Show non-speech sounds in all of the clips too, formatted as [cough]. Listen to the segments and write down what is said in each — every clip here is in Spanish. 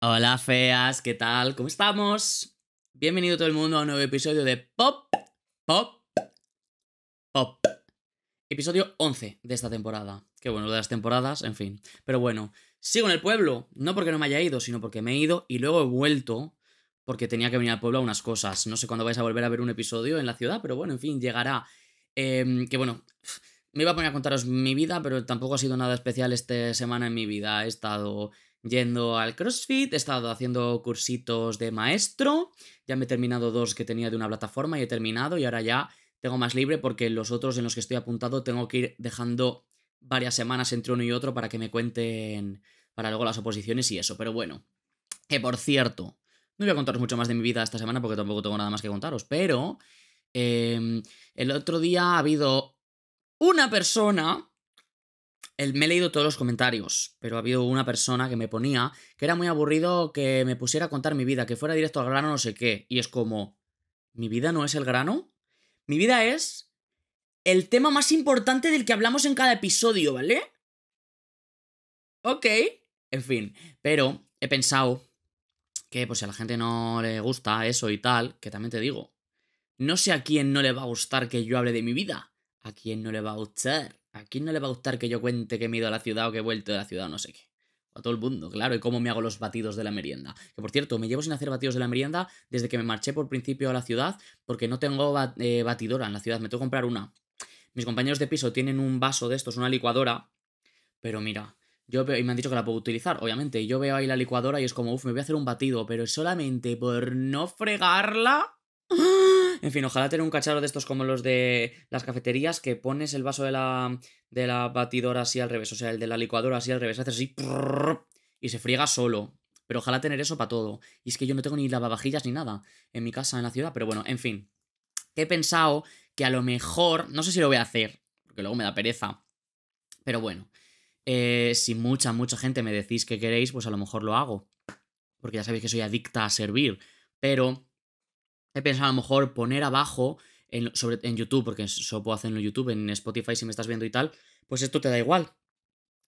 Hola feas, ¿qué tal? ¿Cómo estamos? Bienvenido todo el mundo a un nuevo episodio de Pop, Pop, Pop. Episodio 11 de esta temporada. Qué bueno, de las temporadas, en fin. Pero bueno, sigo en el pueblo, no porque no me haya ido, sino porque me he ido y luego he vuelto porque tenía que venir al pueblo a unas cosas. No sé cuándo vais a volver a ver un episodio en la ciudad, pero bueno, en fin, llegará. Em, que bueno, me iba a poner a contaros mi vida, pero tampoco ha sido nada especial esta semana en mi vida. He estado yendo al CrossFit, he estado haciendo cursitos de maestro, ya me he terminado dos que tenía de una plataforma y he terminado y ahora ya tengo más libre porque los otros en los que estoy apuntado tengo que ir dejando varias semanas entre uno y otro para que me cuenten para luego las oposiciones y eso, pero bueno, que por cierto, no voy a contaros mucho más de mi vida esta semana porque tampoco tengo nada más que contaros, pero em, el otro día ha habido una persona me he leído todos los comentarios, pero ha habido una persona que me ponía que era muy aburrido que me pusiera a contar mi vida, que fuera directo al grano no sé qué. Y es como, ¿mi vida no es el grano? Mi vida es el tema más importante del que hablamos en cada episodio, ¿vale? Ok, en fin, pero he pensado que pues si a la gente no le gusta eso y tal, que también te digo, no sé a quién no le va a gustar que yo hable de mi vida, a quién no le va a gustar quién no le va a gustar que yo cuente que me he ido a la ciudad o que he vuelto de la ciudad no sé qué? A todo el mundo, claro, y cómo me hago los batidos de la merienda. Que por cierto, me llevo sin hacer batidos de la merienda desde que me marché por principio a la ciudad, porque no tengo eh, batidora en la ciudad, me tengo que comprar una. Mis compañeros de piso tienen un vaso de estos, una licuadora, pero mira, yo y me han dicho que la puedo utilizar, obviamente, yo veo ahí la licuadora y es como, uff, me voy a hacer un batido, pero solamente por no fregarla. ¡ah! En fin, ojalá tener un cacharro de estos como los de las cafeterías que pones el vaso de la, de la batidora así al revés, o sea, el de la licuadora así al revés, haces así y se friega solo. Pero ojalá tener eso para todo. Y es que yo no tengo ni lavavajillas ni nada en mi casa, en la ciudad, pero bueno, en fin. he pensado que a lo mejor, no sé si lo voy a hacer, porque luego me da pereza. Pero bueno, eh, si mucha, mucha gente me decís que queréis, pues a lo mejor lo hago. Porque ya sabéis que soy adicta a servir. Pero he pensado a lo mejor poner abajo en, sobre, en YouTube, porque eso puedo hacerlo en YouTube, en Spotify si me estás viendo y tal, pues esto te da igual.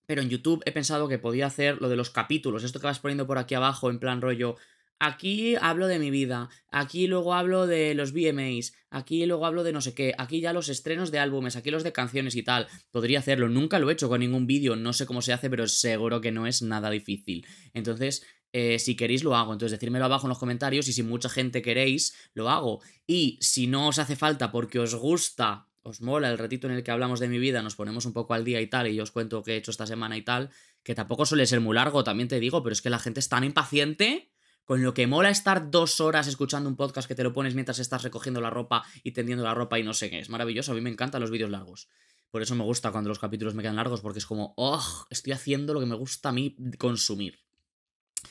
Pero en YouTube he pensado que podía hacer lo de los capítulos, esto que vas poniendo por aquí abajo en plan rollo, aquí hablo de mi vida, aquí luego hablo de los VMAs, aquí luego hablo de no sé qué, aquí ya los estrenos de álbumes, aquí los de canciones y tal. Podría hacerlo, nunca lo he hecho con ningún vídeo, no sé cómo se hace, pero seguro que no es nada difícil. Entonces, eh, si queréis lo hago. Entonces decírmelo abajo en los comentarios y si mucha gente queréis, lo hago. Y si no os hace falta porque os gusta, os mola el ratito en el que hablamos de mi vida, nos ponemos un poco al día y tal, y yo os cuento qué he hecho esta semana y tal, que tampoco suele ser muy largo, también te digo, pero es que la gente es tan impaciente. Con lo que mola estar dos horas escuchando un podcast que te lo pones mientras estás recogiendo la ropa y tendiendo la ropa y no sé qué. Es maravilloso, a mí me encantan los vídeos largos. Por eso me gusta cuando los capítulos me quedan largos, porque es como, oh, estoy haciendo lo que me gusta a mí consumir.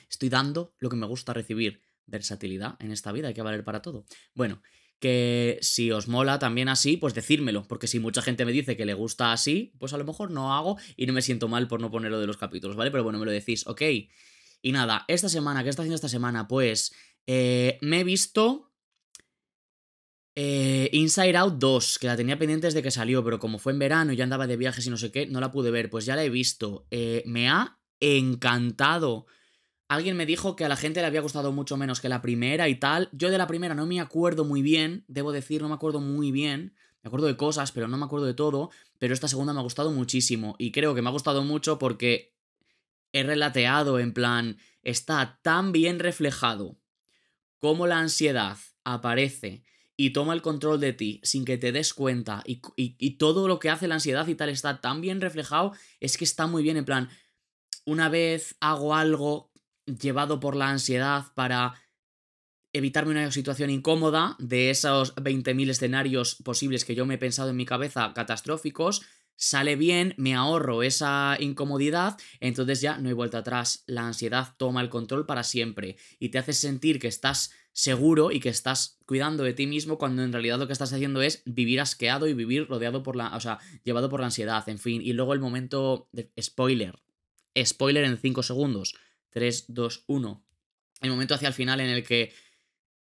Estoy dando lo que me gusta recibir. Versatilidad en esta vida, hay que valer para todo. Bueno, que si os mola también así, pues decírmelo, porque si mucha gente me dice que le gusta así, pues a lo mejor no hago y no me siento mal por no ponerlo de los capítulos, ¿vale? Pero bueno, me lo decís, ok. Y nada, esta semana, ¿qué está haciendo esta semana? Pues eh, me he visto eh, Inside Out 2, que la tenía pendiente desde que salió, pero como fue en verano y ya andaba de viajes y no sé qué, no la pude ver, pues ya la he visto. Eh, me ha encantado. Alguien me dijo que a la gente le había gustado mucho menos que la primera y tal. Yo de la primera no me acuerdo muy bien, debo decir, no me acuerdo muy bien. Me acuerdo de cosas, pero no me acuerdo de todo. Pero esta segunda me ha gustado muchísimo. Y creo que me ha gustado mucho porque he relateado en plan, está tan bien reflejado cómo la ansiedad aparece y toma el control de ti sin que te des cuenta. Y, y todo lo que hace la ansiedad y tal está tan bien reflejado, es que está muy bien en plan una vez hago algo llevado por la ansiedad para evitarme una situación incómoda de esos 20.000 escenarios posibles que yo me he pensado en mi cabeza catastróficos, sale bien, me ahorro esa incomodidad, entonces ya no hay vuelta atrás. La ansiedad toma el control para siempre y te hace sentir que estás seguro y que estás cuidando de ti mismo cuando en realidad lo que estás haciendo es vivir asqueado y vivir rodeado por la, o sea, llevado por la ansiedad, en fin, y luego el momento de spoiler. Spoiler en 5 segundos 3, 2, 1. El momento hacia el final en el que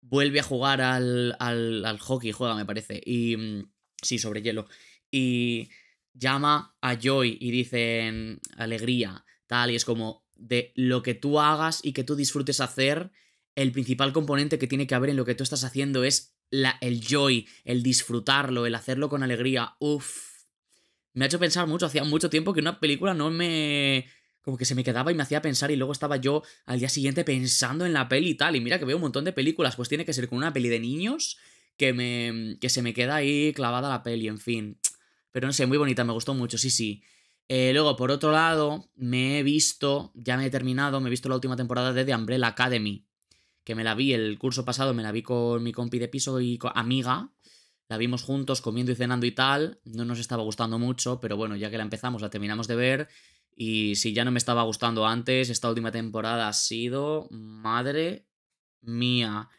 vuelve a jugar al, al, al hockey, juega, me parece. Y. Mm, sí, sobre hielo. Y llama a Joy y dice alegría, tal, y es como de lo que tú hagas y que tú disfrutes hacer, el principal componente que tiene que haber en lo que tú estás haciendo es la, el joy, el disfrutarlo, el hacerlo con alegría. Uf. Me ha hecho pensar mucho, hacía mucho tiempo que una película no me como que se me quedaba y me hacía pensar y luego estaba yo al día siguiente pensando en la peli y tal. Y mira que veo un montón de películas, pues tiene que ser con una peli de niños que, me, que se me queda ahí clavada la peli, en fin. Pero no sé, muy bonita, me gustó mucho, sí, sí. Eh, luego, por otro lado, me he visto, ya me he terminado, me he visto la última temporada de The Umbrella Academy, que me la vi el curso pasado, me la vi con mi compi de piso y amiga. La vimos juntos comiendo y cenando y tal. No nos estaba gustando mucho, pero bueno, ya que la empezamos, la terminamos de ver y si ya no me estaba gustando antes, esta última temporada ha sido, madre mía,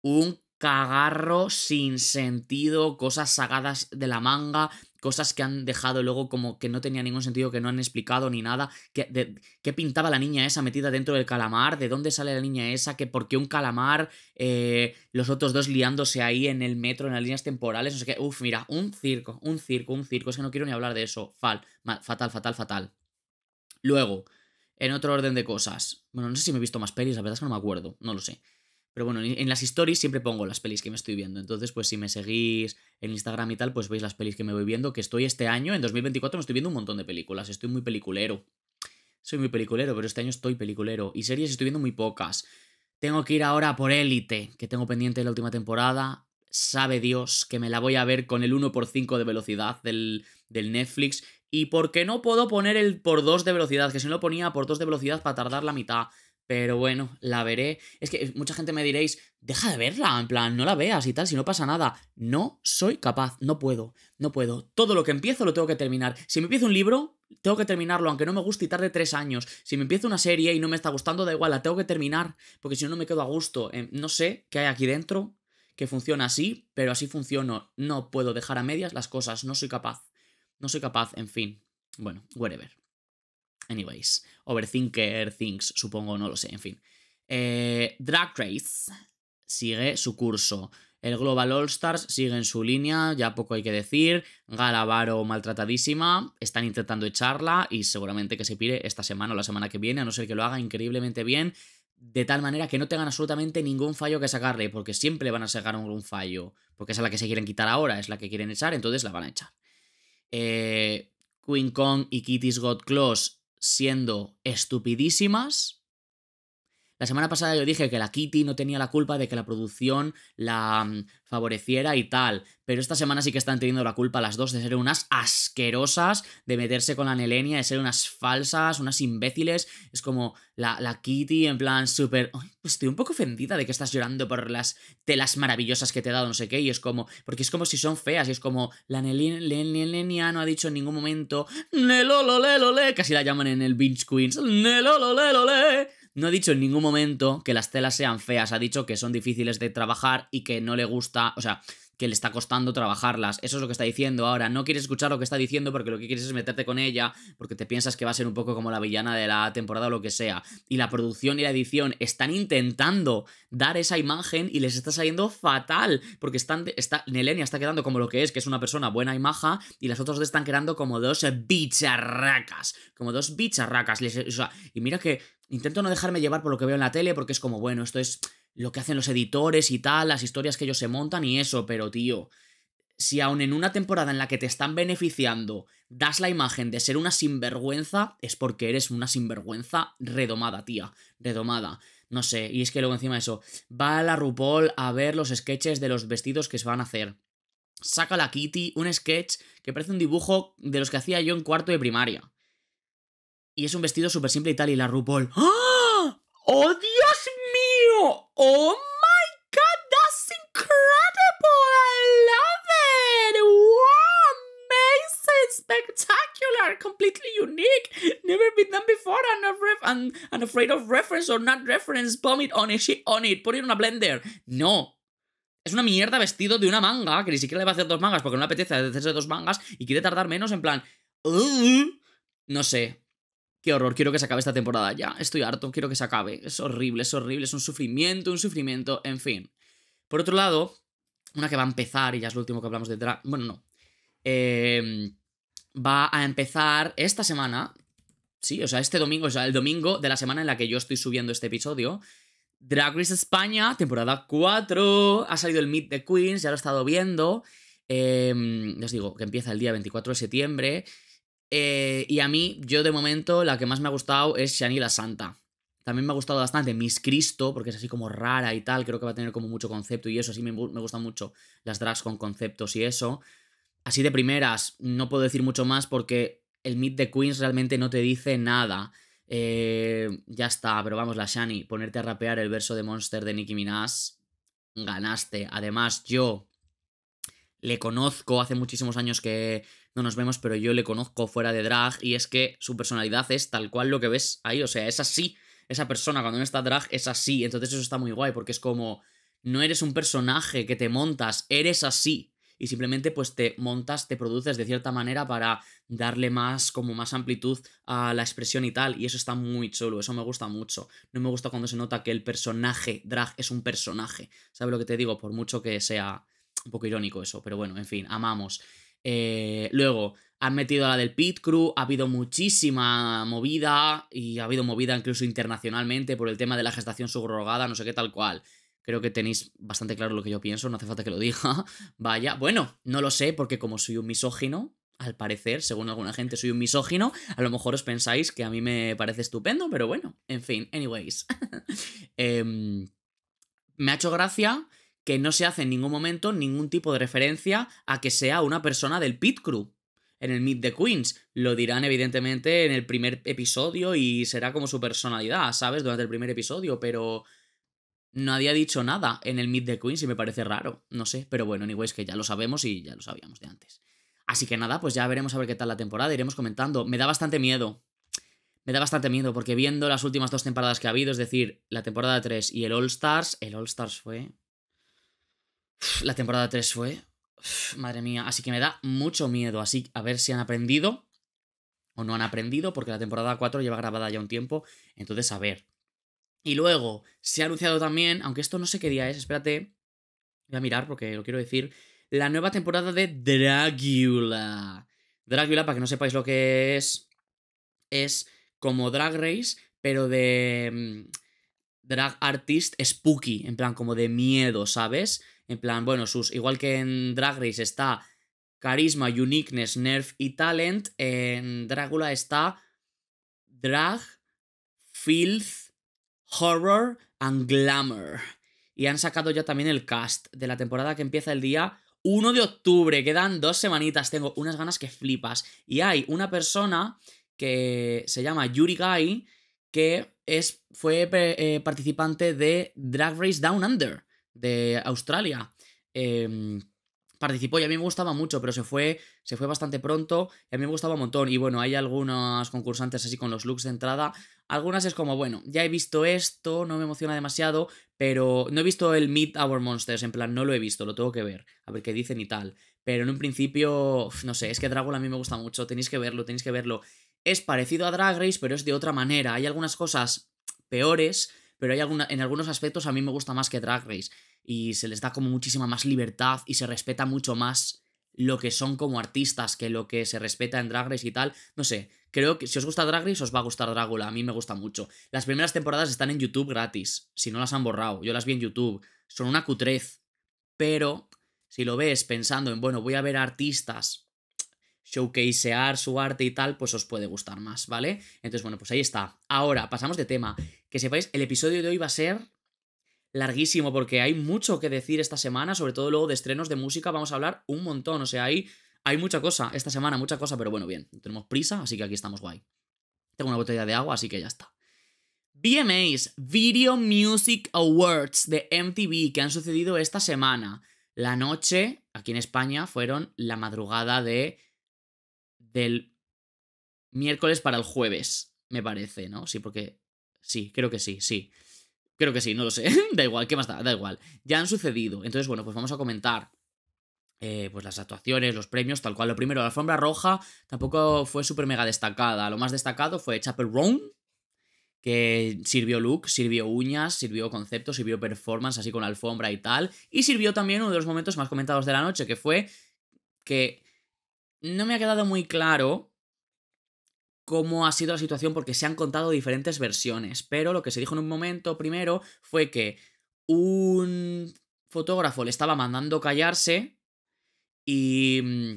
un cagarro sin sentido, cosas sacadas de la manga, cosas que han dejado luego como que no tenía ningún sentido, que no han explicado ni nada, que, qué pintaba la niña esa metida dentro del calamar, de dónde sale la niña esa, que por qué un calamar, eh, los otros dos liándose ahí en el metro, en las líneas temporales, no sé qué, uf, mira, un circo, un circo, un circo, es que no quiero ni hablar de eso, Fal, fatal, fatal, fatal. Luego, en otro orden de cosas. Bueno, no sé si me he visto más pelis, la verdad es que no me acuerdo, no lo sé. Pero bueno, en las stories siempre pongo las pelis que me estoy viendo. Entonces, pues si me seguís en Instagram y tal, pues veis las pelis que me voy viendo, que estoy este año, en 2024 me estoy viendo un montón de películas, estoy muy peliculero. Soy muy peliculero, pero este año estoy peliculero. Y series estoy viendo muy pocas. Tengo que ir ahora por Élite, que tengo pendiente la última temporada. Sabe Dios que me la voy a ver con el 1x5 de velocidad del, del Netflix ¿Y por qué no puedo poner el por 2 de velocidad? Que si no lo ponía por dos de velocidad para tardar la mitad. Pero bueno, la veré. Es que eh, mucha gente me diréis, deja de verla, en plan, no la veas y tal, si no pasa nada. No soy capaz, no puedo, no puedo. Todo lo que empiezo lo tengo que terminar. Si me empiezo un libro, tengo que terminarlo, aunque no me guste y tarde tres años. Si me empiezo una serie y no me está gustando, da igual, la tengo que terminar, porque si no, no me quedo a gusto. Em, no sé qué hay aquí dentro, que funciona así, pero así funciono. No puedo dejar a medias las cosas, no soy capaz no soy capaz, en fin. Bueno, whatever. Anyways, Overthinker Things, supongo, no lo sé, en fin. Eh, Drag Race sigue su curso. El Global All Stars sigue en su línea, ya poco hay que decir. Galavaro maltratadísima, están intentando echarla y seguramente que se pire esta semana o la semana que viene, a no ser que lo haga increíblemente bien, de tal manera que no tengan absolutamente ningún fallo que sacarle, porque siempre van a sacar algún fallo, porque es la que se quieren quitar ahora, es la que quieren echar, entonces la van a echar. Eh, Queen Kong y Kitty's Got Close siendo estupidísimas. La semana pasada yo dije que la Kitty no tenía la culpa de que la producción la mm, favoreciera y tal, pero esta semana sí que están teniendo la culpa las dos de ser unas asquerosas, de meterse con la Nelenia, de ser unas falsas, unas imbéciles. Es como la, la Kitty en plan súper... Pues estoy un poco ofendida de que estás llorando por las telas maravillosas que te he dado, no sé qué, y es como... Porque es como si son feas, y es como... La Nelenia no ha dicho en ningún momento... casi la llaman en el Binge Queens. No ha dicho en ningún momento que las telas sean feas, ha dicho que son difíciles de trabajar y que no le gusta, o sea, que le está costando trabajarlas. Eso es lo que está diciendo ahora. No quieres escuchar lo que está diciendo porque lo que quieres es meterte con ella, porque te piensas que va a ser un poco como la villana de la temporada o lo que sea. Y la producción y la edición están intentando dar esa imagen y les está saliendo fatal, porque están, está, Nelenia está quedando como lo que es, que es una persona buena y maja, y las otras dos están quedando como dos bicharracas, como dos bicharracas. y mira que intento no dejarme llevar por lo que veo en la tele, porque es como, bueno, esto es lo que hacen los editores y tal, las historias que ellos se montan y eso, pero tío, si aun en una temporada en la que te están beneficiando das la imagen de ser una sinvergüenza, es porque eres una sinvergüenza redomada, tía, redomada. No sé, y es que luego encima de eso, va a la RuPaul a ver los sketches de los vestidos que se van a hacer. Saca la Kitty un sketch que parece un dibujo de los que hacía yo en cuarto de primaria. Y es un vestido súper simple y tal, y la RuPaul... ¡Oh, ¡Oh Dios mío! Oh, oh, my god, that's incredible! I love it! Wow, amazing, spectacular, completely unique, never been done before, and, afraid of reference or not reference, it on it, shit on it, put it on blender. No, es una mierda vestido de una manga, que ni siquiera le va a hacer dos mangas porque no le apetece hacerse dos mangas y quiere tardar menos en plan... Uh, no sé, qué horror, quiero que se acabe esta temporada ya, estoy harto, quiero que se acabe, es horrible, es horrible, es un sufrimiento, un sufrimiento, en fin. Por otro lado, una que va a empezar, y ya es lo último que hablamos de Drag, bueno, no, em, va a empezar esta semana, sí, o sea, este domingo, o sea, el domingo de la semana en la que yo estoy subiendo este episodio, Drag Race España, temporada 4, ha salido el Meet the Queens, ya lo he estado viendo. les em, os digo, que empieza el día 24 de septiembre. Eh, y a mí, yo de momento, la que más me ha gustado es Shani la Santa. También me ha gustado bastante Miss Cristo, porque es así como rara y tal, creo que va a tener como mucho concepto y eso, así me, gustan mucho las drags con conceptos y eso. Así de primeras, no puedo decir mucho más porque el Meet de Queens realmente no te dice nada. Eh, ya está, pero vamos, la Shani, ponerte a rapear el verso de Monster de Nicki Minaj, ganaste. Además, yo le conozco, hace muchísimos años que, no nos vemos, pero yo le conozco fuera de drag y es que su personalidad es tal cual lo que ves ahí, o sea, es así. Esa persona cuando no está drag es así, entonces eso está muy guay porque es como, no eres un personaje que te montas, eres así. Y simplemente pues te montas, te produces de cierta manera para darle más, como más amplitud a la expresión y tal. Y eso está muy chulo, eso me gusta mucho. No me gusta cuando se nota que el personaje drag es un personaje. ¿Sabes lo que te digo? Por mucho que sea un poco irónico eso, pero bueno, en fin, amamos. Eh, luego, han metido a la del Pit Crew, ha habido muchísima movida y ha habido movida incluso internacionalmente por el tema de la gestación subrogada, no sé qué tal cual. Creo que tenéis bastante claro lo que yo pienso, no hace falta que lo [laughs] diga. Vaya, bueno, no lo sé porque como soy un misógino, al parecer, según alguna gente, soy un misógino. A lo mejor os pensáis que a mí me parece estupendo, pero bueno, en fin, anyways. [laughs] Em, me ha hecho gracia que no se hace en ningún momento ningún tipo de referencia a que sea una persona del pit crew en el Meet the Queens. Lo dirán evidentemente en el primer episodio y será como su personalidad, ¿sabes? Durante el primer episodio, pero nadie ha dicho nada en el Meet the Queens y me parece raro, no sé, pero bueno, anyways, que ya lo sabemos y ya lo sabíamos de antes. Así que nada, pues ya veremos a ver qué tal la temporada, iremos comentando. Me da bastante miedo. Me da bastante miedo porque viendo las últimas dos temporadas que ha habido, es decir, la temporada 3 y el All Stars, el All Stars fue la temporada 3 fue. Madre mía, así que me da mucho miedo. Así a ver si han aprendido o no han aprendido, porque la temporada 4 lleva grabada ya un tiempo. Entonces, a ver. Y luego, se ha anunciado también, aunque esto no sé qué día es, espérate. Voy a mirar porque lo quiero decir. La nueva temporada de Dragula. Dragula, para que no sepáis lo que es, es como Drag Race, pero de. Mm, drag Artist Spooky, en plan como de miedo, ¿sabes? En plan, bueno, sus. Igual que en Drag Race está Carisma, Uniqueness, Nerf y Talent, en Drácula está Drag, Filth, Horror and Glamour. Y han sacado ya también el cast de la temporada que empieza el día 1 de octubre. Quedan dos semanitas. Tengo unas ganas que flipas. Y hay una persona que se llama Yuri Guy que es, fue eh, participante de Drag Race Down Under de Australia. Em, participó y a mí me gustaba mucho, pero se fue, se fue bastante pronto y a mí me gustaba un montón. Y bueno, hay algunas concursantes así con los looks de entrada. Algunas es como, bueno, ya he visto esto, no me emociona demasiado, pero no he visto el Meet Our Monsters, en plan, no lo he visto, lo tengo que ver, a ver qué dicen y tal. Pero en un principio, no sé, es que Dragon a mí me gusta mucho, tenéis que verlo, tenéis que verlo. Es parecido a Drag Race, pero es de otra manera. Hay algunas cosas peores, pero hay alguna, en algunos aspectos a mí me gusta más que Drag Race y se les da como muchísima más libertad y se respeta mucho más lo que son como artistas que lo que se respeta en Drag Race y tal. No sé, creo que si os gusta Drag Race os va a gustar Drácula, a mí me gusta mucho. Las primeras temporadas están en YouTube gratis, si no las han borrado, yo las vi en YouTube, son una cutrez, pero si lo ves pensando en, bueno, voy a ver artistas showcasear su arte y tal, pues os puede gustar más, ¿vale? Entonces, bueno, pues ahí está. Ahora, pasamos de tema. Que sepáis, el episodio de hoy va a ser larguísimo porque hay mucho que decir esta semana, sobre todo luego de estrenos de música, vamos a hablar un montón, o sea, hay, hay mucha cosa esta semana, mucha cosa, pero bueno, bien, tenemos prisa, así que aquí estamos guay. Tengo una botella de agua, así que ya está. VMAs, Video Music Awards de MTV, que han sucedido esta semana. La noche, aquí en España, fueron la madrugada de del miércoles para el jueves, me parece, ¿no? Sí, porque sí, creo que sí, sí. Creo que sí, no lo sé. [laughs] da igual, ¿qué más da? Da igual. Ya han sucedido. Entonces, bueno, pues vamos a comentar eh, pues las actuaciones, los premios, tal cual. Lo primero, la alfombra roja tampoco fue súper mega destacada. Lo más destacado fue Chapel Roan, que sirvió look, sirvió uñas, sirvió concepto, sirvió performance, así con alfombra y tal. Y sirvió también uno de los momentos más comentados de la noche, que fue que no me ha quedado muy claro cómo ha sido la situación porque se han contado diferentes versiones, pero lo que se dijo en un momento primero fue que un fotógrafo le estaba mandando callarse y mm,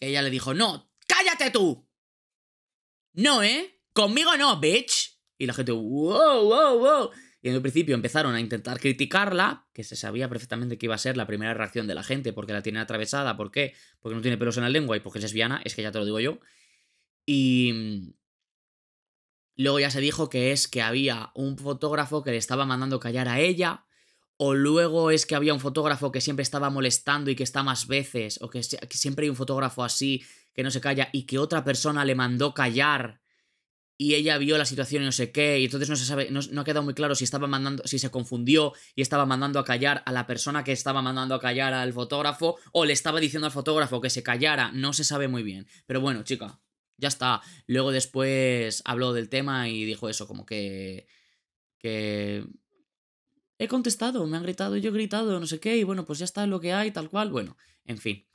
ella le dijo, no, cállate tú. No, ¿eh? Conmigo no, bitch. Y la gente, wow, wow, wow. Y en el principio empezaron a intentar criticarla, que se sabía perfectamente que iba a ser la primera reacción de la gente, porque la tiene atravesada, ¿por qué? Porque no tiene pelos en la lengua y porque es lesbiana, es que ya te lo digo yo. Y mm, luego ya se dijo que es que había un fotógrafo que le estaba mandando callar a ella, o luego es que había un fotógrafo que siempre estaba molestando y que está más veces, o que, siempre hay un fotógrafo así que no se calla y que otra persona le mandó callar y ella vio la situación y no sé qué, y entonces no se sabe, no, ha quedado muy claro si estaba mandando, si se confundió y estaba mandando a callar a la persona que estaba mandando a callar al fotógrafo, o le estaba diciendo al fotógrafo que se callara, no se sabe muy bien. Pero bueno, chica, ya está. Luego después habló del tema y dijo eso, como que. que. He contestado, me han gritado, yo he gritado, no sé qué, y bueno, pues ya está lo que hay, tal cual, bueno, en fin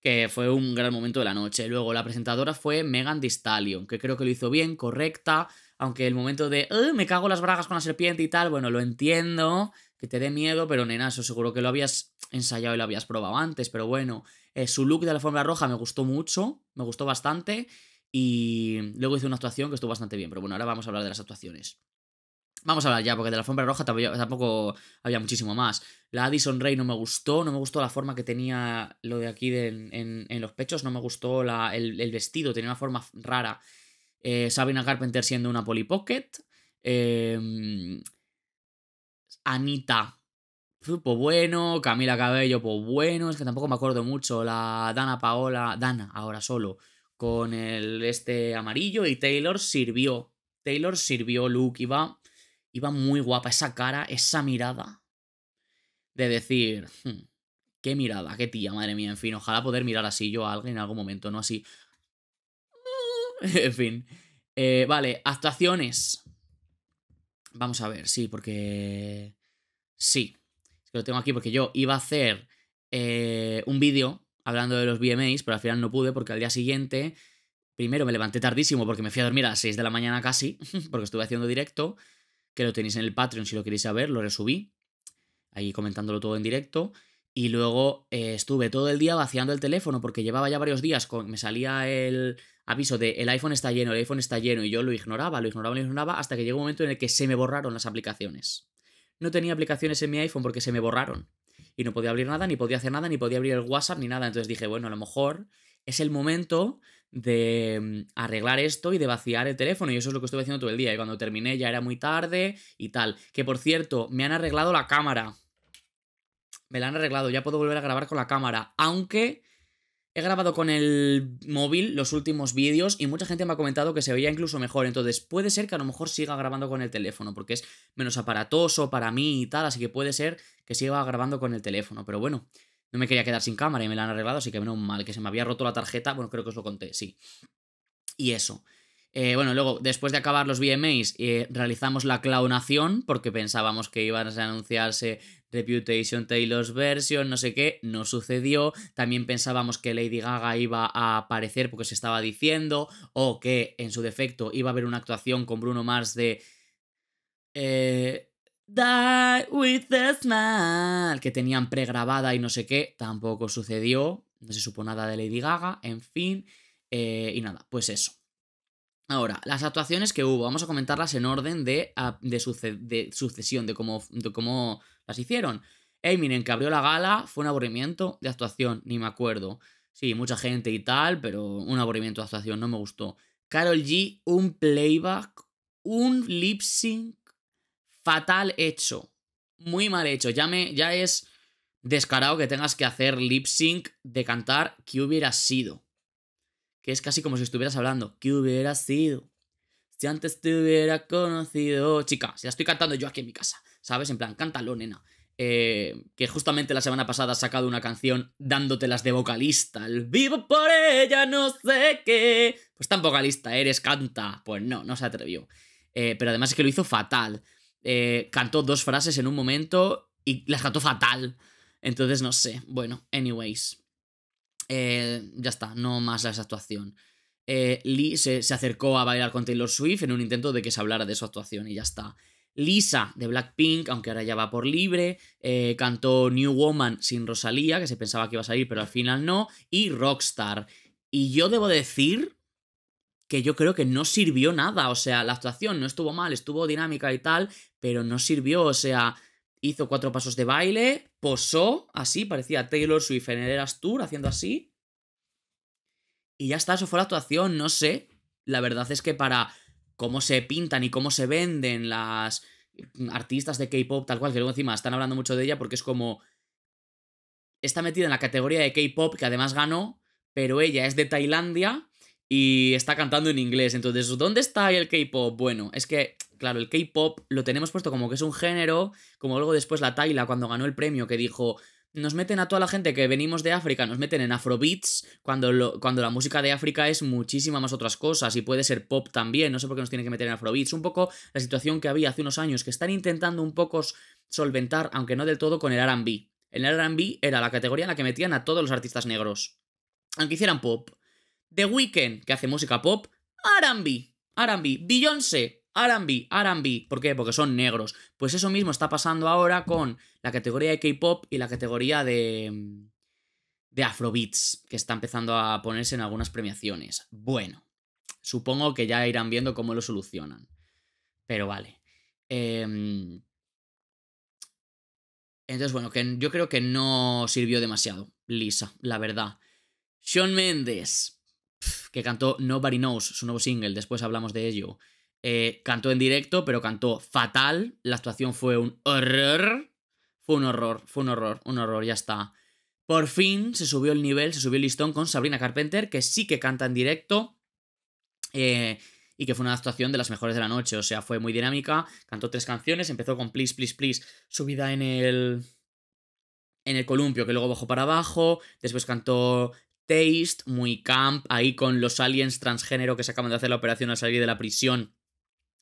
que fue un gran momento de la noche. Luego la presentadora fue Megan Distalion. Stallion, que creo que lo hizo bien, correcta, aunque el momento de me cago las bragas con la serpiente y tal, bueno, lo entiendo, que te dé miedo, pero nena, eso seguro que lo habías ensayado y lo habías probado antes, pero bueno, eh, su look de la forma roja me gustó mucho, me gustó bastante, y luego hizo una actuación que estuvo bastante bien, pero bueno, ahora vamos a hablar de las actuaciones. Vamos a hablar ya, porque de la alfombra roja tampoco había muchísimo más. La Addison Rey no me gustó, no me gustó la forma que tenía lo de aquí en, los pechos, no me gustó el, vestido, tenía una forma rara. Eh, Sabina Carpenter siendo una Polly Pocket. Em, Anita, pues, pues bueno. Camila Cabello, pues bueno. Es que tampoco me acuerdo mucho. La Dana Paola, Dana, ahora solo, con el este amarillo. Y Taylor sirvió. Taylor sirvió, Luke iba iba muy guapa esa cara, esa mirada de decir, hmm, qué mirada, qué tía, madre mía, en fin, ojalá poder mirar así yo a alguien en algún momento, no así. [laughs] en fin. Eh, vale, actuaciones. Vamos a ver, sí, porque... Sí, que lo tengo aquí porque yo iba a hacer eh, un vídeo hablando de los VMAs, pero al final no pude porque al día siguiente, primero me levanté tardísimo porque me fui a dormir a las 6 de la mañana casi, [laughs] porque estuve haciendo directo que lo tenéis en el Patreon si lo queréis saber, lo resubí, ahí comentándolo todo en directo. Y luego eh, estuve todo el día vaciando el teléfono porque llevaba ya varios días, con, me salía el aviso de el iPhone está lleno, el iPhone está lleno y yo lo ignoraba, lo ignoraba, lo ignoraba hasta que llegó un momento en el que se me borraron las aplicaciones. No tenía aplicaciones en mi iPhone porque se me borraron y no podía abrir nada, ni podía hacer nada, ni podía abrir el WhatsApp ni nada. Entonces dije, bueno, a lo mejor es el momento de mm, arreglar esto y de vaciar el teléfono. Y eso es lo que estuve haciendo todo el día. Y cuando terminé ya era muy tarde y tal. Que por cierto, me han arreglado la cámara. Me la han arreglado. Ya puedo volver a grabar con la cámara. Aunque he grabado con el móvil los últimos vídeos y mucha gente me ha comentado que se veía incluso mejor. Entonces puede ser que a lo mejor siga grabando con el teléfono. Porque es menos aparatoso para mí y tal. Así que puede ser que siga grabando con el teléfono. Pero bueno no me quería quedar sin cámara y me la han arreglado, así que menos mal, que se me había roto la tarjeta, bueno, creo que os lo conté, sí. Y eso. Eh, bueno, luego, después de acabar los VMAs, eh, realizamos la clonación, porque pensábamos que iban a anunciarse Reputation Taylor's Version, no sé qué, no sucedió. También pensábamos que Lady Gaga iba a aparecer porque se estaba diciendo, o que en su defecto iba a haber una actuación con Bruno Mars de. Eh, Die with a smile, que tenían pregrabada y no sé qué, tampoco sucedió, no se supo nada de Lady Gaga, en fin, eh, y nada, pues eso. Ahora, las actuaciones que hubo, vamos a comentarlas en orden de, ah, de, sucesión, de cómo, las hicieron. miren, que abrió la gala, fue un aburrimiento de actuación, ni me acuerdo. Sí, mucha gente y tal, pero un aburrimiento de actuación, no me gustó. Carol G, un playback, un lip sync fatal hecho. Muy mal hecho. Ya, me, ya es descarado que tengas que hacer lip sync de cantar que hubiera sido. Que es casi como si estuvieras hablando. ¿Qué hubiera sido? Si antes te hubiera conocido. Chica, si la estoy cantando yo aquí en mi casa. ¿Sabes? En plan, cántalo, nena. Eh, que justamente la semana pasada ha sacado una canción dándotelas de vocalista. El vivo por ella, no sé qué. Pues tan vocalista eres, canta. Pues no, no se atrevió. Eh, pero además es que lo hizo fatal. Eh, cantó dos frases en un momento y las cantó fatal. Entonces, no sé. Bueno, anyways. Eh, ya está, no más esa actuación. Eh, Lee se, acercó a bailar con Taylor Swift en un intento de que se hablara de su actuación y ya está. Lisa de Blackpink, aunque ahora ya va por libre, cantó New Woman sin Rosalía, que se pensaba que iba a salir, pero al final no, y Rockstar. Y yo debo decir que yo creo que no sirvió nada. O sea, la actuación no estuvo mal, estuvo dinámica y tal, pero no sirvió. O sea, hizo cuatro pasos de baile, posó así, parecía Taylor Swift en Tour haciendo así. Y ya está, eso fue la actuación, no sé. La verdad es que para cómo se pintan y cómo se venden las artistas de K-pop, tal cual, que luego encima están hablando mucho de ella porque es como. Está metida en la categoría de K-pop, que además ganó, pero ella es de Tailandia y está cantando en inglés. Entonces, ¿dónde está el K-pop? Bueno, es que, claro, el K-pop lo tenemos puesto como que es un género, como luego después la Taila cuando ganó el premio que dijo. Nos meten a toda la gente que venimos de África, nos meten en afrobeats, cuando, cuando la música de África es muchísima más otras cosas y puede ser pop también, no sé por qué nos tienen que meter en afrobeats. Un poco la situación que había hace unos años, que están intentando un poco solventar, aunque no del todo, con el RB. El RB era la categoría en la que metían a todos los artistas negros. Aunque hicieran pop, The Weeknd, que hace música pop, R&B, R&B, Beyoncé, R&B, R&B. ¿Por qué? Porque son negros. Pues eso mismo está pasando ahora con la categoría de K-pop y la categoría de mm, de Afrobeats, que está empezando a ponerse en algunas premiaciones. Bueno, supongo que ya irán viendo cómo lo solucionan. Pero vale. Em, entonces, bueno, que yo creo que no sirvió demasiado, Lisa, la verdad. Sean Mendes que cantó Nobody Knows, su nuevo single, después hablamos de ello. Eh, cantó en directo, pero cantó fatal. La actuación fue un horror. Fue un horror, fue un horror, un horror, ya está. Por fin se subió el nivel, se subió el listón con Sabrina Carpenter, que sí que canta en directo. Eh, y que fue una actuación de las mejores de la noche. O sea, fue muy dinámica. Cantó tres canciones. Empezó con Please, Please, Please. Subida en el. En el columpio, que luego bajó para abajo. Después cantó taste, muy camp, ahí con los aliens transgénero que se acaban de hacer la operación al salir de la prisión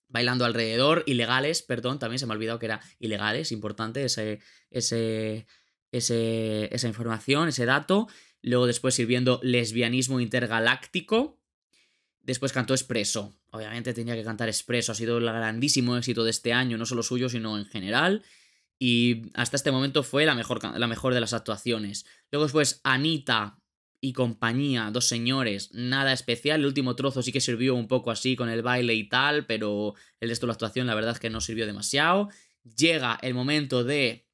bailando alrededor, ilegales, perdón, también se me ha olvidado que era ilegales, importante ese, ese, ese, esa información, ese dato. Luego después sirviendo lesbianismo intergaláctico. Después cantó Expreso. Obviamente tenía que cantar Expreso, ha sido el grandísimo éxito de este año, no solo suyo, sino en general. Y hasta este momento fue la mejor, la mejor de las actuaciones. Luego después Anita y compañía, dos señores, nada especial. El último trozo sí que sirvió un poco así con el baile y tal, pero el resto de la actuación la verdad es que no sirvió demasiado. Llega el momento de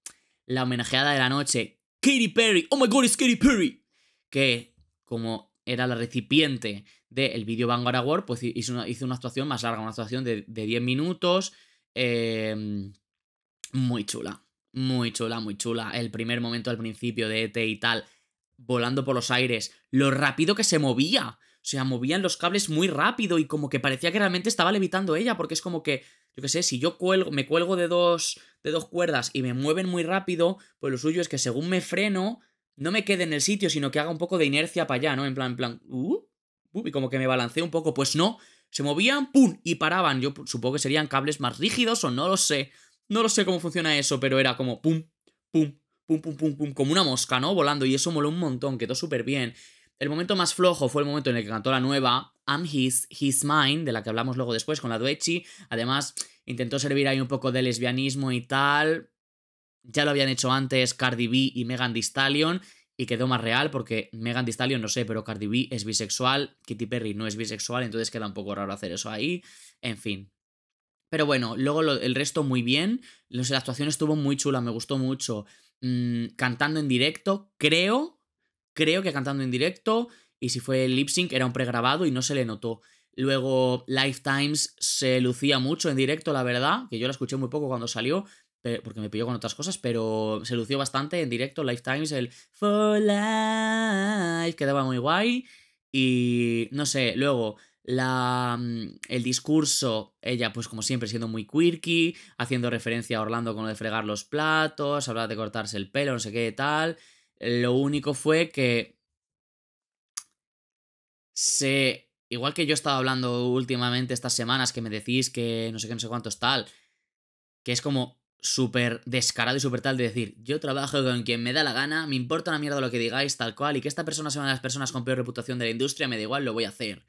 la homenajeada de la noche, Katy Perry. Oh my god, es Katy Perry. Que como era la recipiente del Video Vanguard Award, pues hizo una, hizo una, actuación más larga, una actuación de, 10 minutos. Em, muy chula, muy chula, muy chula. El primer momento al principio de ET y tal volando por los aires, lo rápido que se movía. O sea, movían los cables muy rápido y como que parecía que realmente estaba levitando ella, porque es como que, yo qué sé, si yo cuelgo, me cuelgo de dos, de dos cuerdas y me mueven muy rápido, pues lo suyo es que según me freno, no me quede en el sitio, sino que haga un poco de inercia para allá, ¿no? En plan, en plan, uh, uh" y como que me balanceé un poco. Pues no, se movían, ¡pum! y paraban. Yo supongo que serían cables más rígidos o no lo sé. No lo sé cómo funciona eso, pero era como pum, pum, pum, pum, pum, pum, como una mosca, ¿no? Volando, y eso moló un montón, quedó súper bien. El momento más flojo fue el momento en el que cantó la nueva I'm His, His Mine, de la que hablamos luego después con la Duechi. Además, intentó servir ahí un poco de lesbianismo y tal. Ya lo habían hecho antes Cardi B y Megan Thee Stallion y quedó más real porque Megan Thee Stallion no sé, pero Cardi B es bisexual, Kitty Perry no es bisexual, entonces queda un poco raro hacer eso ahí. En fin, pero bueno, luego el resto muy bien. la actuación estuvo muy chula, me gustó mucho. Mm, cantando en directo, creo, creo que cantando en directo. Y si fue el lip sync, era un pregrabado y no se le notó. Luego, Lifetimes se lucía mucho en directo, la verdad, que yo la escuché muy poco cuando salió, porque me pilló con otras cosas, pero se lució bastante en directo. Lifetimes, el For Life, quedaba muy guay. Y no sé, luego, la, mm, el discurso, ella pues como siempre siendo muy quirky, haciendo referencia a Orlando con lo de fregar los platos, hablar de cortarse el pelo, no sé qué tal. Lo único fue que se... Igual que yo estaba hablando últimamente estas semanas que me decís que no sé qué, no sé cuánto tal, que es como súper descarado y súper tal de decir, yo trabajo con quien me da la gana, me importa una mierda lo que digáis tal cual, y que esta persona sea una de las personas con peor reputación de la industria, me da igual, lo voy a hacer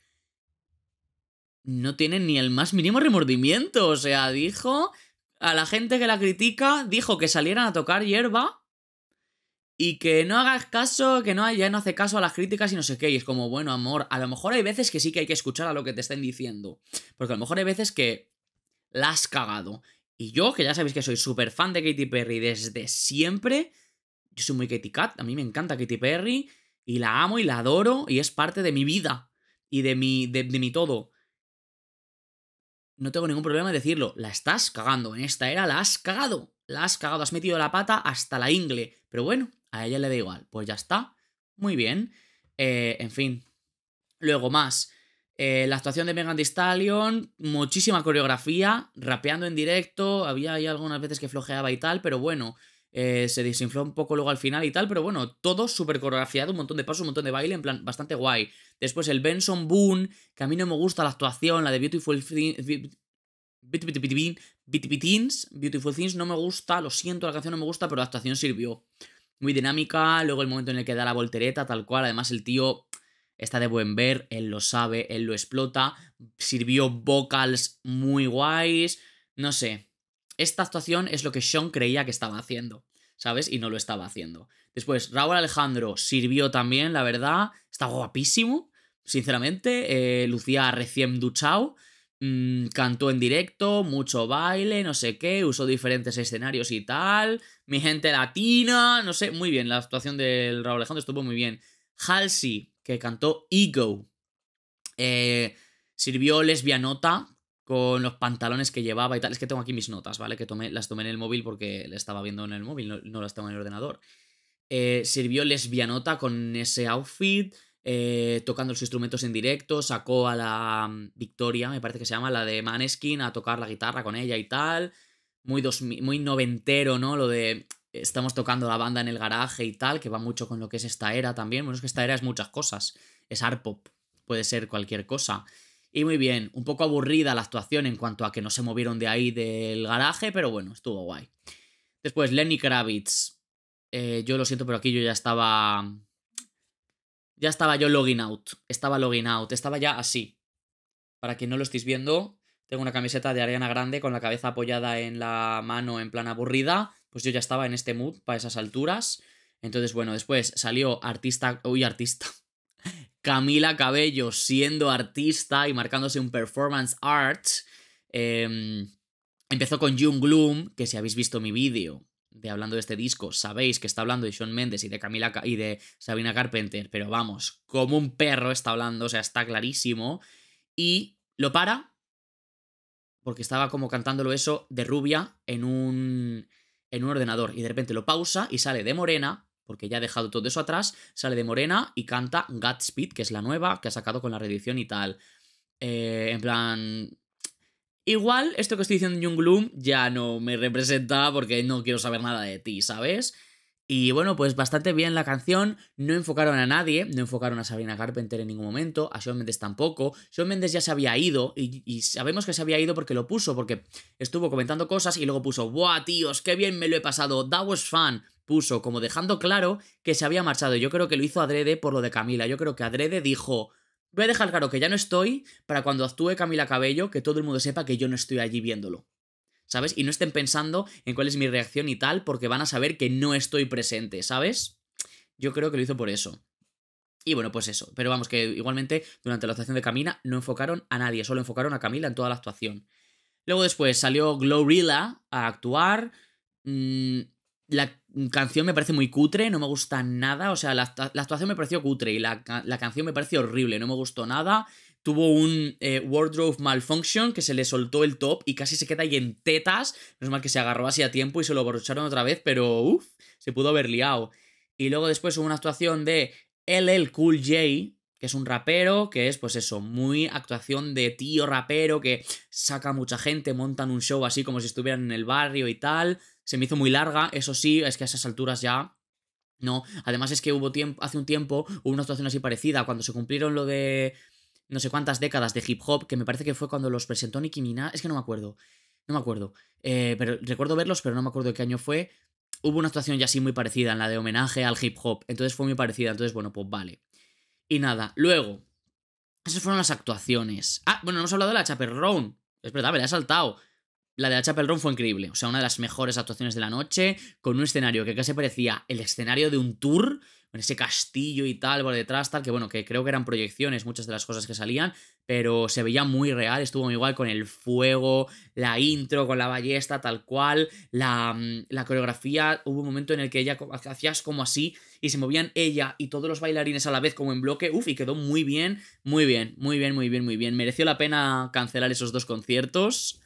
no tiene ni el más mínimo remordimiento. O sea, dijo a la gente que la critica, dijo que salieran a tocar hierba y que no hagas caso, que no ya no hace caso a las críticas y no sé qué. Y es como, bueno, amor, a lo mejor hay veces que sí que hay que escuchar a lo que te estén diciendo. Porque a lo mejor hay veces que la has cagado. Y yo, que ya sabéis que soy súper fan de Katy Perry desde siempre, yo soy muy Katy Cat, a mí me encanta Katy Perry, y la amo y la adoro, y es parte de mi vida, y de mi, de mi todo no tengo ningún problema en decirlo, la estás cagando, en esta era la has cagado, la has cagado, has metido la pata hasta la ingle, pero bueno, a ella le da igual, pues ya está, muy bien, eh, en fin. Luego más, eh, la actuación de Megan Thee Stallion, muchísima coreografía, rapeando en directo, había ahí algunas veces que flojeaba y tal, pero bueno, eh, se desinfló un poco luego al final y tal, pero bueno, todo súper coreografiado, un montón de pasos, un montón de baile, en plan, bastante guay. Después el Benson Boone, que a mí no me gusta la actuación, la de Beautiful Things. Beautiful Things no me gusta, lo siento, la canción no me gusta, pero la actuación sirvió. Muy dinámica, luego el momento en el que da la voltereta, tal cual, además el tío está de buen ver, él lo sabe, él lo explota, sirvió vocals muy guays, no sé, esta actuación es lo que Sean creía que estaba haciendo, ¿sabes? Y no lo estaba haciendo. Después, Raúl Alejandro sirvió también, la verdad, está guapísimo, sinceramente, eh, lucía recién duchado, mm, cantó en directo, mucho baile, no sé qué, usó diferentes escenarios y tal, mi gente latina, no sé, muy bien, la actuación del Raúl Alejandro estuvo muy bien. Halsey, que cantó Ego, eh, sirvió lesbianota, con los pantalones que llevaba y tal. Es que tengo aquí mis notas, ¿vale? Que tomé, las tomé en el móvil porque le estaba viendo en el móvil, no, las tengo en el ordenador. Eh, sirvió lesbianota con ese outfit, eh, tocando los instrumentos en directo, sacó a la mm, Victoria, me parece que se llama, la de Maneskin, a tocar la guitarra con ella y tal. Muy, muy noventero, ¿no? Lo de estamos tocando la banda en el garaje y tal, que va mucho con lo que es esta era también. Bueno, es que esta era es muchas cosas. Es art pop, puede ser cualquier cosa. Y muy bien, un poco aburrida la actuación en cuanto a que no se movieron de ahí del garaje, pero bueno, estuvo guay. Después, Lenny Kravitz. Eh, yo lo siento, pero aquí yo ya estaba... Ya estaba yo login out. Estaba login out. Estaba ya así. Para quien no lo estéis viendo, tengo una camiseta de Ariana Grande con la cabeza apoyada en la mano en plan aburrida. Pues yo ya estaba en este mood para esas alturas. Entonces, bueno, después salió artista... Uy, artista. Camila Cabello siendo artista y marcándose un performance art. Em, empezó con June Gloom, que si habéis visto mi vídeo de hablando de este disco, sabéis que está hablando de Sean Mendes y de Camila y de Sabina Carpenter, pero vamos, como un perro está hablando, o sea, está clarísimo. Y lo para porque estaba como cantándolo eso de rubia en un en un ordenador y de repente lo pausa y sale de morena porque ya ha dejado todo eso atrás, sale de Morena y canta Godspeed, que es la nueva, que ha sacado con la reedición y tal. Eh, en plan... Igual esto que estoy diciendo en Jung Gloom ya no me representa porque no quiero saber nada de ti, ¿sabes? Y bueno, pues bastante bien la canción, no enfocaron a nadie, no enfocaron a Sabrina Carpenter en ningún momento, a Shawn Mendes tampoco, Shawn Mendes ya se había ido y, y, sabemos que se había ido porque lo puso, porque estuvo comentando cosas y luego puso, ¡buah, tíos, qué bien me lo he pasado! ¡That was fun! Puso como dejando claro que se había marchado, yo creo que lo hizo Adrede por lo de Camila, yo creo que Adrede dijo... Voy a dejar claro que ya no estoy para cuando actúe Camila Cabello, que todo el mundo sepa que yo no estoy allí viéndolo. ¿sabes? Y no estén pensando en cuál es mi reacción y tal, porque van a saber que no estoy presente, ¿sabes? Yo creo que lo hizo por eso. Y bueno, pues eso. Pero vamos, que igualmente durante la actuación de Camila no enfocaron a nadie, solo enfocaron a Camila en toda la actuación. Luego después salió Glorilla a actuar. Mm, la canción me parece muy cutre, no me gusta nada. O sea, la, actuación me pareció cutre y la, la canción me pareció horrible, no me gustó nada tuvo un eh, wardrobe malfunction que se le soltó el top y casi se queda ahí en tetas. No es mal que se agarró así a tiempo y se lo borrucharon otra vez, pero uff, se pudo haber liado. Y luego después hubo una actuación de LL Cool J, que es un rapero, que es pues eso, muy actuación de tío rapero que saca a mucha gente, montan un show así como si estuvieran en el barrio y tal. Se me hizo muy larga, eso sí, es que a esas alturas ya no. Además es que hubo tiempo, hace un tiempo hubo una actuación así parecida, cuando se cumplieron lo de no sé cuántas décadas de hip hop, que me parece que fue cuando los presentó Nicki Minaj, es que no me acuerdo, no me acuerdo, eh, pero recuerdo verlos, pero no me acuerdo de qué año fue, hubo una actuación ya así muy parecida, en la de homenaje al hip hop, entonces fue muy parecida, entonces bueno, pues vale. Y nada, luego, esas fueron las actuaciones. Ah, bueno, no hemos hablado de la Chaperrón, es verdad, me la he saltado. La de la Chapel fue increíble, o sea, una de las mejores actuaciones de la noche, con un escenario que casi parecía el escenario de un tour, ese castillo y tal por detrás, tal, que bueno, que creo que eran proyecciones muchas de las cosas que salían, pero se veía muy real, estuvo muy igual con el fuego, la intro, con la ballesta, tal cual, la, mm, la coreografía, hubo un momento en el que ella hacías como así y se movían ella y todos los bailarines a la vez como en bloque, uff, y quedó muy bien, muy bien, muy bien, muy bien, muy bien, mereció la pena cancelar esos dos conciertos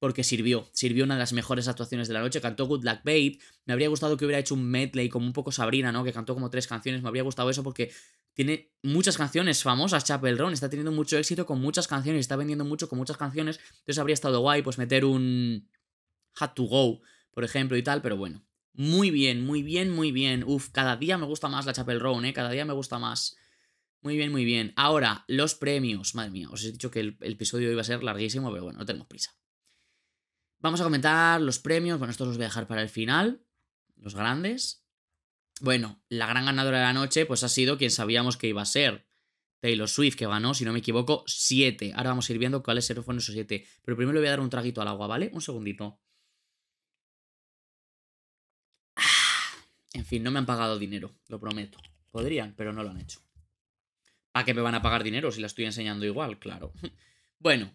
porque sirvió, sirvió una de las mejores actuaciones de la noche, cantó Good Luck Babe, me habría gustado que hubiera hecho un medley como un poco Sabrina, ¿no? Que cantó como tres canciones, me habría gustado eso porque tiene muchas canciones famosas, Chapel Roan, está teniendo mucho éxito con muchas canciones, está vendiendo mucho con muchas canciones, entonces habría estado guay pues meter un Had to Go, por ejemplo, y tal, pero bueno. Muy bien, muy bien, muy bien. Uf, cada día me gusta más la Chapel Roan, ¿eh? Cada día me gusta más. Muy bien, muy bien. Ahora, los premios. Madre mía, os he dicho que el, el episodio iba a ser larguísimo, pero bueno, no tenemos prisa. Vamos a comentar los premios. Bueno, estos los voy a dejar para el final. Los grandes. Bueno, la gran ganadora de la noche, pues ha sido quien sabíamos que iba a ser. Taylor Swift, que ganó, si no me equivoco, 7. Ahora vamos a ir viendo cuáles fueron esos 7. Pero primero le voy a dar un traguito al agua, ¿vale? Un segundito. Ah, en fin, no me han pagado dinero, lo prometo. Podrían, pero no lo han hecho. ¿Para qué me van a pagar dinero si la estoy enseñando igual? Claro. [laughs] Bueno.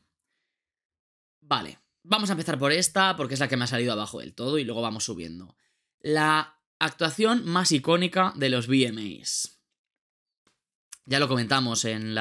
Vale. Vamos a empezar por esta, porque es la que me ha salido abajo del todo, y luego vamos subiendo. La actuación más icónica de los VMAs. Ya lo comentamos en, el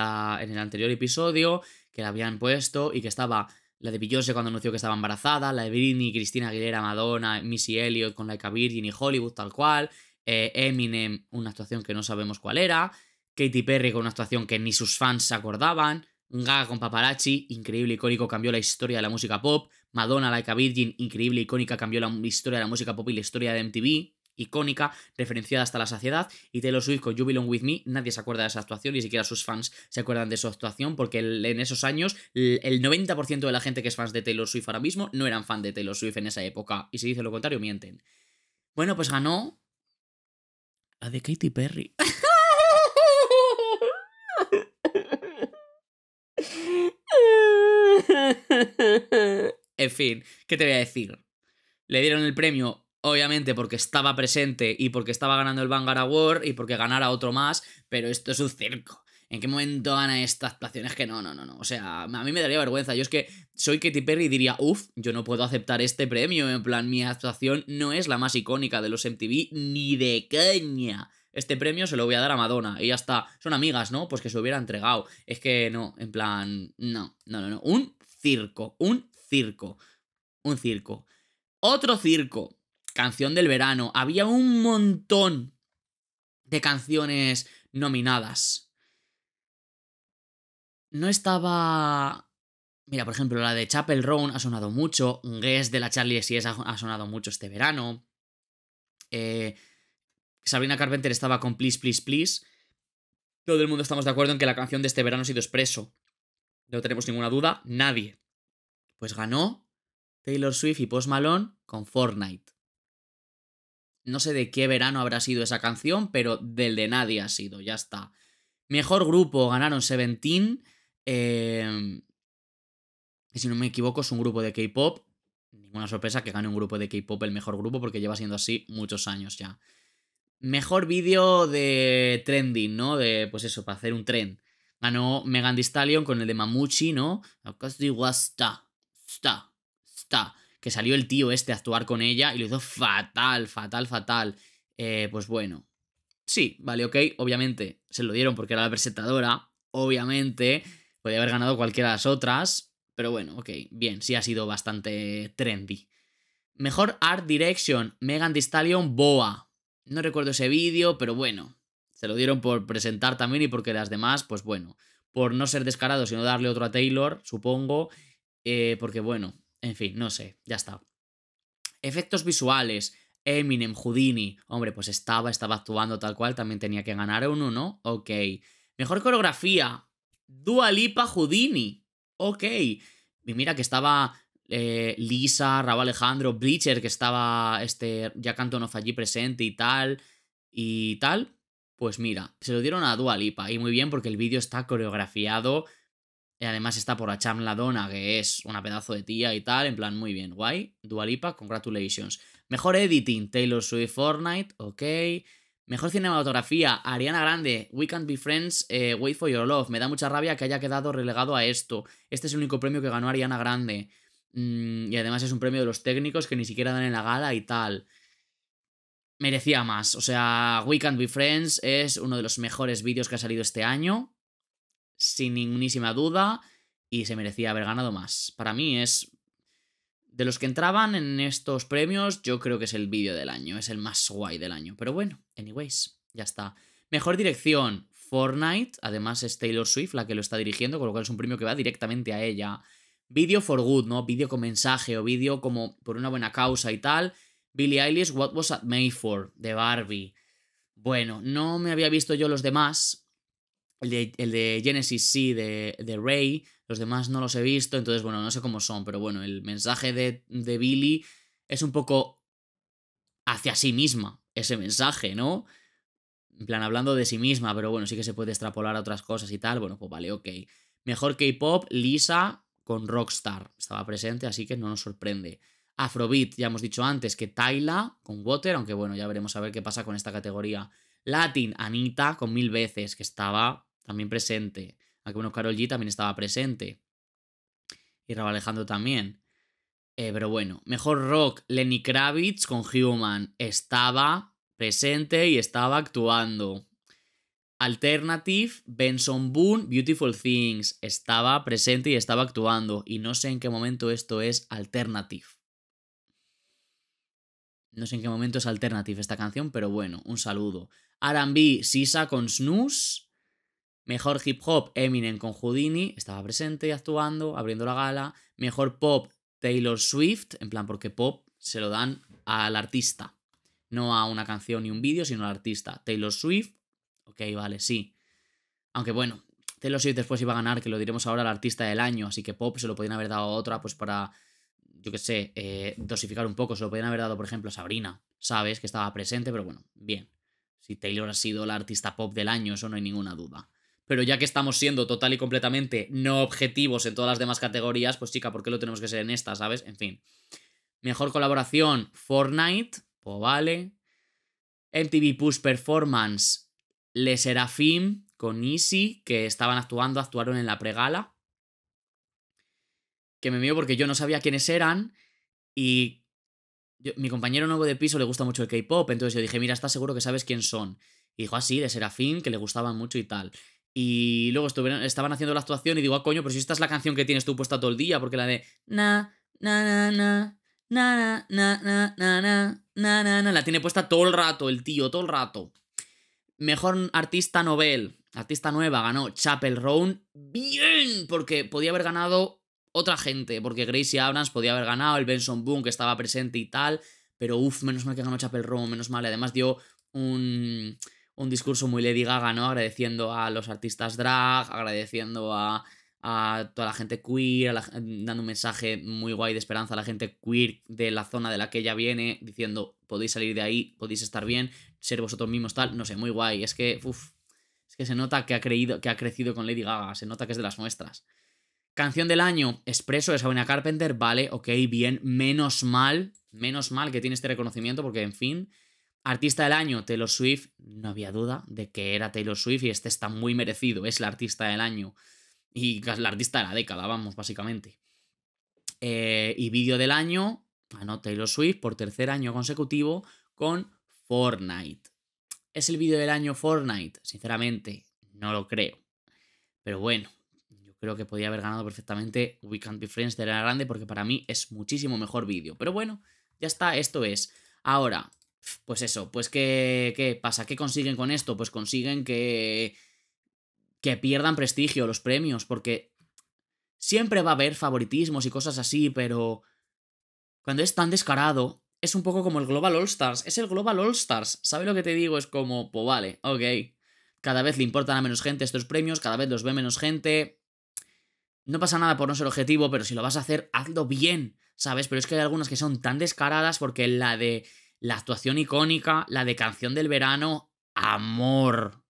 anterior episodio, que la habían puesto y que estaba la de Beyoncé cuando anunció que estaba embarazada, la de Britney, Cristina Aguilera, Madonna, Missy Elliott con Laika Virgin y Hollywood tal cual, eh, Eminem, una actuación que no sabemos cuál era, Katy Perry con una actuación que ni sus fans se acordaban, gaga con paparazzi, increíble, icónico, cambió la historia de la música pop. Madonna, Like a Virgin, increíble, icónica, cambió la historia de la música pop y la historia de MTV icónica, referenciada hasta la saciedad, y Taylor Swift con You With Me, nadie se acuerda de esa actuación, ni siquiera sus fans se acuerdan de su actuación, porque en esos años el, 90% de la gente que es fans de Taylor Swift ahora mismo no eran fan de Taylor Swift en esa época, y si dice lo contrario, mienten. Bueno, pues ganó a de Katy Perry. [laughs] [laughs] en fin, ¿qué te voy a decir? Le dieron el premio, obviamente, porque estaba presente y porque estaba ganando el Vanguard Award y porque ganara otro más, pero esto es un cerco ¿En qué momento gana esta actuación? Es que no, no, no, no. O sea, a mí me daría vergüenza. Yo es que soy Katy Perry y diría, uff, yo no puedo aceptar este premio. En plan, mi actuación no es la más icónica de los MTV ni de caña. Este premio se lo voy a dar a Madonna. Y ya está. Son amigas, ¿no? Pues que se hubiera entregado. Es que no, en plan, no, no, no, no. Un circo, un circo, un circo. Otro circo, canción del verano. Había un montón de canciones nominadas. No estaba... Mira, por ejemplo, la de Chapel Roan ha sonado mucho, Guess de la Charlie S.S. ha sonado mucho este verano. Eh, Sabrina Carpenter estaba con Please, Please, Please. Todo el mundo estamos de acuerdo en que la canción de este verano ha sido expreso no tenemos ninguna duda, nadie. Pues ganó Taylor Swift y Post Malone con Fortnite. No sé de qué verano habrá sido esa canción, pero del de nadie ha sido, ya está. Mejor grupo ganaron Seventeen. Y eh, si no me equivoco, es un grupo de K-pop. Ninguna sorpresa que gane un grupo de K-pop el mejor grupo, porque lleva siendo así muchos años ya. Mejor vídeo de trending, ¿no? De, pues eso, para hacer un tren. Ganó Megan Thee Stallion con el de Mamuchi, ¿no? está, está, está. Que salió el tío este a actuar con ella y lo hizo fatal, fatal, fatal. Eh, pues bueno. Sí, vale, ok. Obviamente se lo dieron porque era la presentadora. Obviamente. Podía haber ganado cualquiera de las otras. Pero bueno, ok. Bien, sí ha sido bastante trendy. Mejor Art Direction, Megan Thee Stallion, Boa. No recuerdo ese vídeo, pero bueno. Se lo dieron por presentar también y porque las demás, pues bueno, por no ser descarados sino darle otro a Taylor, supongo, eh, porque bueno, en fin, no sé, ya está. Efectos visuales, Eminem, Houdini, hombre, pues estaba, estaba actuando tal cual, también tenía que ganar uno, ¿no? Ok. Mejor coreografía, Dua Lipa, Houdini, ok. Y mira que estaba eh, Lisa, Raúl Alejandro, Bleacher, que estaba este Jack Antonoff allí presente y tal, y tal. Pues mira, se lo dieron a Dualipa y muy bien porque el vídeo está coreografiado y además está por Acham Ladona, que es una pedazo de tía y tal, en plan muy bien, guay. Dua congratulations. Mejor editing, Taylor Swift Fortnite, ok. Mejor cinematografía, Ariana Grande, We Can't Be Friends, eh, Wait for Your Love. Me da mucha rabia que haya quedado relegado a esto. Este es el único premio que ganó Ariana Grande. Mm, y además es un premio de los técnicos que ni siquiera dan en la gala y tal merecía más. O sea, We Can't Be Friends es uno de los mejores vídeos que ha salido este año, sin ninguna duda, y se merecía haber ganado más. Para mí es... De los que entraban en estos premios, yo creo que es el vídeo del año, es el más guay del año. Pero bueno, anyways, ya está. Mejor dirección, Fortnite, además es Taylor Swift la que lo está dirigiendo, con lo cual es un premio que va directamente a ella. Vídeo for good, ¿no? Vídeo con mensaje o vídeo como por una buena causa y tal. Billy Eilish, What Was At Made For, de Barbie. Bueno, no me había visto yo los demás. El de, Genesis sí, de, de, Ray. Los demás no los he visto, entonces, bueno, no sé cómo son, pero bueno, el mensaje de, de Billie es un poco hacia sí misma, ese mensaje, ¿no? En plan, hablando de sí misma, pero bueno, sí que se puede extrapolar a otras cosas y tal. Bueno, pues vale, ok. Mejor K-pop, Lisa con Rockstar. Estaba presente, así que no nos sorprende. Afrobeat, ya hemos dicho antes que Tyla con Water, aunque bueno, ya veremos a ver qué pasa con esta categoría. Latin, Anita con mil veces, que estaba también presente. Aquí ah, bueno, Carol G también estaba presente. Y Raúl Alejandro también. Eh, pero bueno, mejor rock, Lenny Kravitz con Human. Estaba presente y estaba actuando. Alternative, Benson Boone, Beautiful Things. Estaba presente y estaba actuando. Y no sé en qué momento esto es Alternative. No sé en qué momento es alternative esta canción, pero bueno, un saludo. RB, Sisa con Snooze. Mejor hip hop, Eminem con Houdini. Estaba presente y actuando, abriendo la gala. Mejor pop, Taylor Swift. En plan, porque pop se lo dan al artista. No a una canción ni un vídeo, sino al artista. Taylor Swift. Ok, vale, sí. Aunque bueno, Taylor Swift después iba a ganar, que lo diremos ahora, al artista del año. Así que pop se lo podían haber dado a otra, pues para yo qué sé, eh, dosificar un poco. Se lo podían haber dado, por ejemplo, a Sabrina, ¿sabes? Que estaba presente, pero bueno, bien. Si Taylor ha sido la artista pop del año, eso no hay ninguna duda. Pero ya que estamos siendo total y completamente no objetivos en todas las demás categorías, pues chica, ¿por qué lo tenemos que ser en esta, sabes? En fin. Mejor colaboración, Fortnite, pues vale. MTV Push Performance, Le Serafim con Easy, que estaban actuando, actuaron en la pregala que me mío porque yo no sabía quiénes eran y mi compañero nuevo de piso le gusta mucho el K-pop, entonces yo dije, mira, estás seguro que sabes quién son. Y dijo así, de Serafín, que le gustaban mucho y tal. Y luego estuvieron, estaban haciendo la actuación y digo, ah, coño, pero si esta es la canción que tienes tú puesta todo el día, porque la de na, na, na, na, na, la tiene puesta todo el rato, el tío, todo el rato. Mejor artista Nobel. artista nueva, ganó Chapel Round. Bien, porque podía haber ganado otra gente, porque Gracie Abrams podía haber ganado, el Benson Boone que estaba presente y tal, pero uff, menos mal que ganó Chapel Romo, menos mal. Además dio un, discurso muy Lady Gaga, ¿no? Agradeciendo a los artistas drag, agradeciendo a, toda la gente queer, dando un mensaje muy guay de esperanza a la gente queer de la zona de la que ella viene, diciendo, podéis salir de ahí, podéis estar bien, ser vosotros mismos tal, no sé, muy guay. Es que, uff, es que se nota que ha, creído, que ha crecido con Lady Gaga, se nota que es de las nuestras. Canción del año, Expreso de Sabrina Carpenter, vale, ok, bien, menos mal, menos mal que tiene este reconocimiento porque, en fin, artista del año, Taylor Swift, no había duda de que era Taylor Swift y este está muy merecido, es la artista del año y [laughs] la artista de la década, vamos, básicamente. Eh, y vídeo del año, no, Taylor Swift por tercer año consecutivo con Fortnite. ¿Es el vídeo del año Fortnite? Sinceramente, no lo creo. Pero bueno, Creo que podía haber ganado perfectamente We Can't Be Friends de la Grande porque para mí es muchísimo mejor vídeo. Pero bueno, ya está, esto es. Ahora, pues eso, pues ¿qué, qué pasa? ¿Qué consiguen con esto? Pues consiguen que, que pierdan prestigio los premios porque siempre va a haber favoritismos y cosas así, pero cuando es tan descarado, es un poco como el Global All Stars. Es el Global All Stars. ¿Sabes lo que te digo? Es como, pues vale, ok. Cada vez le importan a menos gente estos premios, cada vez los ve menos gente. No pasa nada por no ser objetivo, pero si lo vas a hacer, hazlo bien, ¿sabes? Pero es que hay algunas que son tan descaradas porque la de la actuación icónica, la de canción del verano, amor.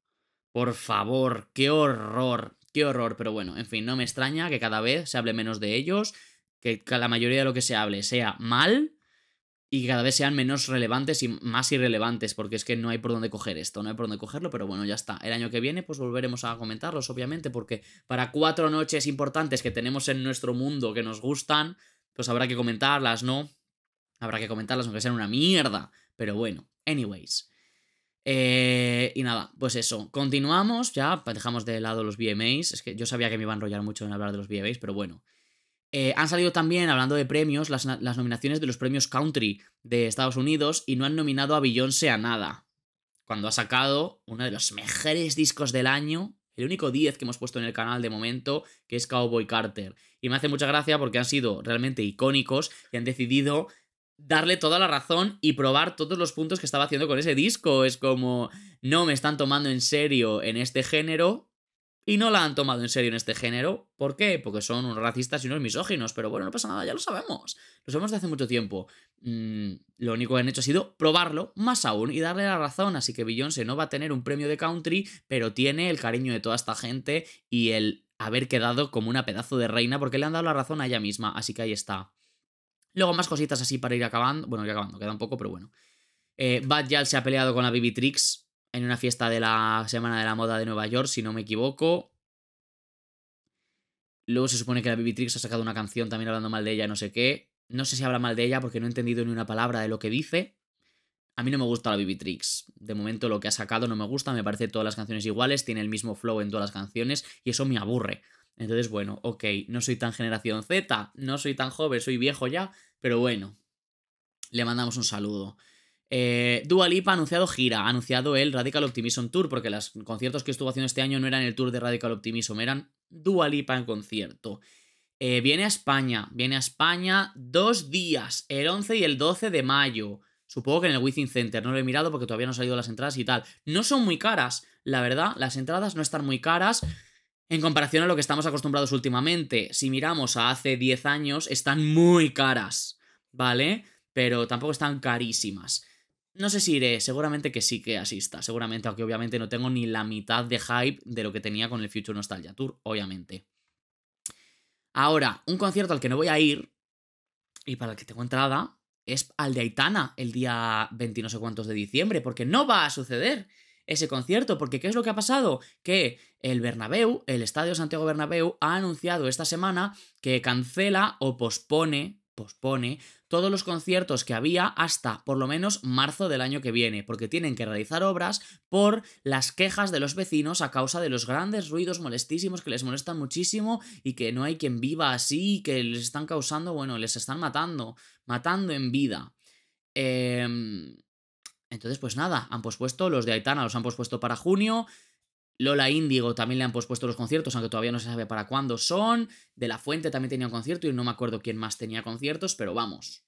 Por favor, qué horror, qué horror. Pero bueno, en fin, no me extraña que cada vez se hable menos de ellos, que la mayoría de lo que se hable sea mal y cada vez sean menos relevantes y más irrelevantes, porque es que no hay por dónde coger esto, no hay por dónde cogerlo, pero bueno, ya está. El año que viene pues volveremos a comentarlos, obviamente, porque para cuatro noches importantes que tenemos en nuestro mundo que nos gustan, pues habrá que comentarlas, ¿no? Habrá que comentarlas aunque sean una mierda, pero bueno, anyways. Eh, y nada, pues eso, continuamos, ya dejamos de lado los VMAs, es que yo sabía que me iba a enrollar mucho en hablar de los VMAs, pero bueno. Eh, han salido también, hablando de premios, las, nominaciones de los premios country de Estados Unidos y no han nominado a Beyoncé a nada. Cuando ha sacado uno de los mejores discos del año, el único 10 que hemos puesto en el canal de momento, que es Cowboy Carter. Y me hace mucha gracia porque han sido realmente icónicos y han decidido darle toda la razón y probar todos los puntos que estaba haciendo con ese disco. Es como, no me están tomando en serio en este género, y no la han tomado en serio en este género. ¿Por qué? Porque son unos racistas y unos misóginos. Pero bueno, no pasa nada, ya lo sabemos. Lo sabemos de hace mucho tiempo. Mm, lo único que han hecho ha sido probarlo más aún y darle la razón. Así que Beyoncé no va a tener un premio de country, pero tiene el cariño de toda esta gente y el haber quedado como una pedazo de reina porque le han dado la razón a ella misma. Así que ahí está. Luego más cositas así para ir acabando. Bueno, ir acabando, queda un poco, pero bueno. Eh, Bad Yal se ha peleado con la Bibitrix en una fiesta de la Semana de la Moda de Nueva York, si no me equivoco. Luego se supone que la Vivitrix ha sacado una canción también hablando mal de ella, no sé qué. No sé si habla mal de ella porque no he entendido ni una palabra de lo que dice. A mí no me gusta la Vivitrix. De momento lo que ha sacado no me gusta, me parece todas las canciones iguales, tiene el mismo flow en todas las canciones y eso me aburre. Entonces, bueno, ok, no soy tan generación Z, no soy tan joven, soy viejo ya, pero bueno, le mandamos un saludo. Eh, Dua ha anunciado gira, ha anunciado el Radical Optimism Tour, porque los conciertos que estuvo haciendo este año no eran el tour de Radical Optimism, eran Dua Lipa en concierto. Eh, viene a España, viene a España dos días, el 11 y el 12 de mayo. Supongo que en el Within Center, no lo he mirado porque todavía no han salido las entradas y tal. No son muy caras, la verdad, las entradas no están muy caras. En comparación a lo que estamos acostumbrados últimamente, si miramos a hace 10 años, están muy caras, ¿vale? Pero tampoco están carísimas. No sé si iré, seguramente que sí que asista, seguramente, aunque obviamente no tengo ni la mitad de hype de lo que tenía con el Future Nostalgia Tour, obviamente. Ahora, un concierto al que no voy a ir, y para el que tengo entrada, es al de Aitana el día 20 no sé cuántos de diciembre, porque no va a suceder ese concierto, porque ¿qué es lo que ha pasado? Que el Bernabéu, el Estadio Santiago Bernabéu, ha anunciado esta semana que cancela o pospone pospone todos los conciertos que había hasta por lo menos marzo del año que viene, porque tienen que realizar obras por las quejas de los vecinos a causa de los grandes ruidos molestísimos que les molestan muchísimo y que no hay quien viva así, que les están causando, bueno, les están matando, matando en vida. Em, entonces, pues nada, han pospuesto los de Aitana, los han pospuesto para junio. Lola Índigo también le han pospuesto los conciertos, aunque todavía no se sabe para cuándo son. De la Fuente también tenía un concierto y no me acuerdo quién más tenía conciertos, pero vamos.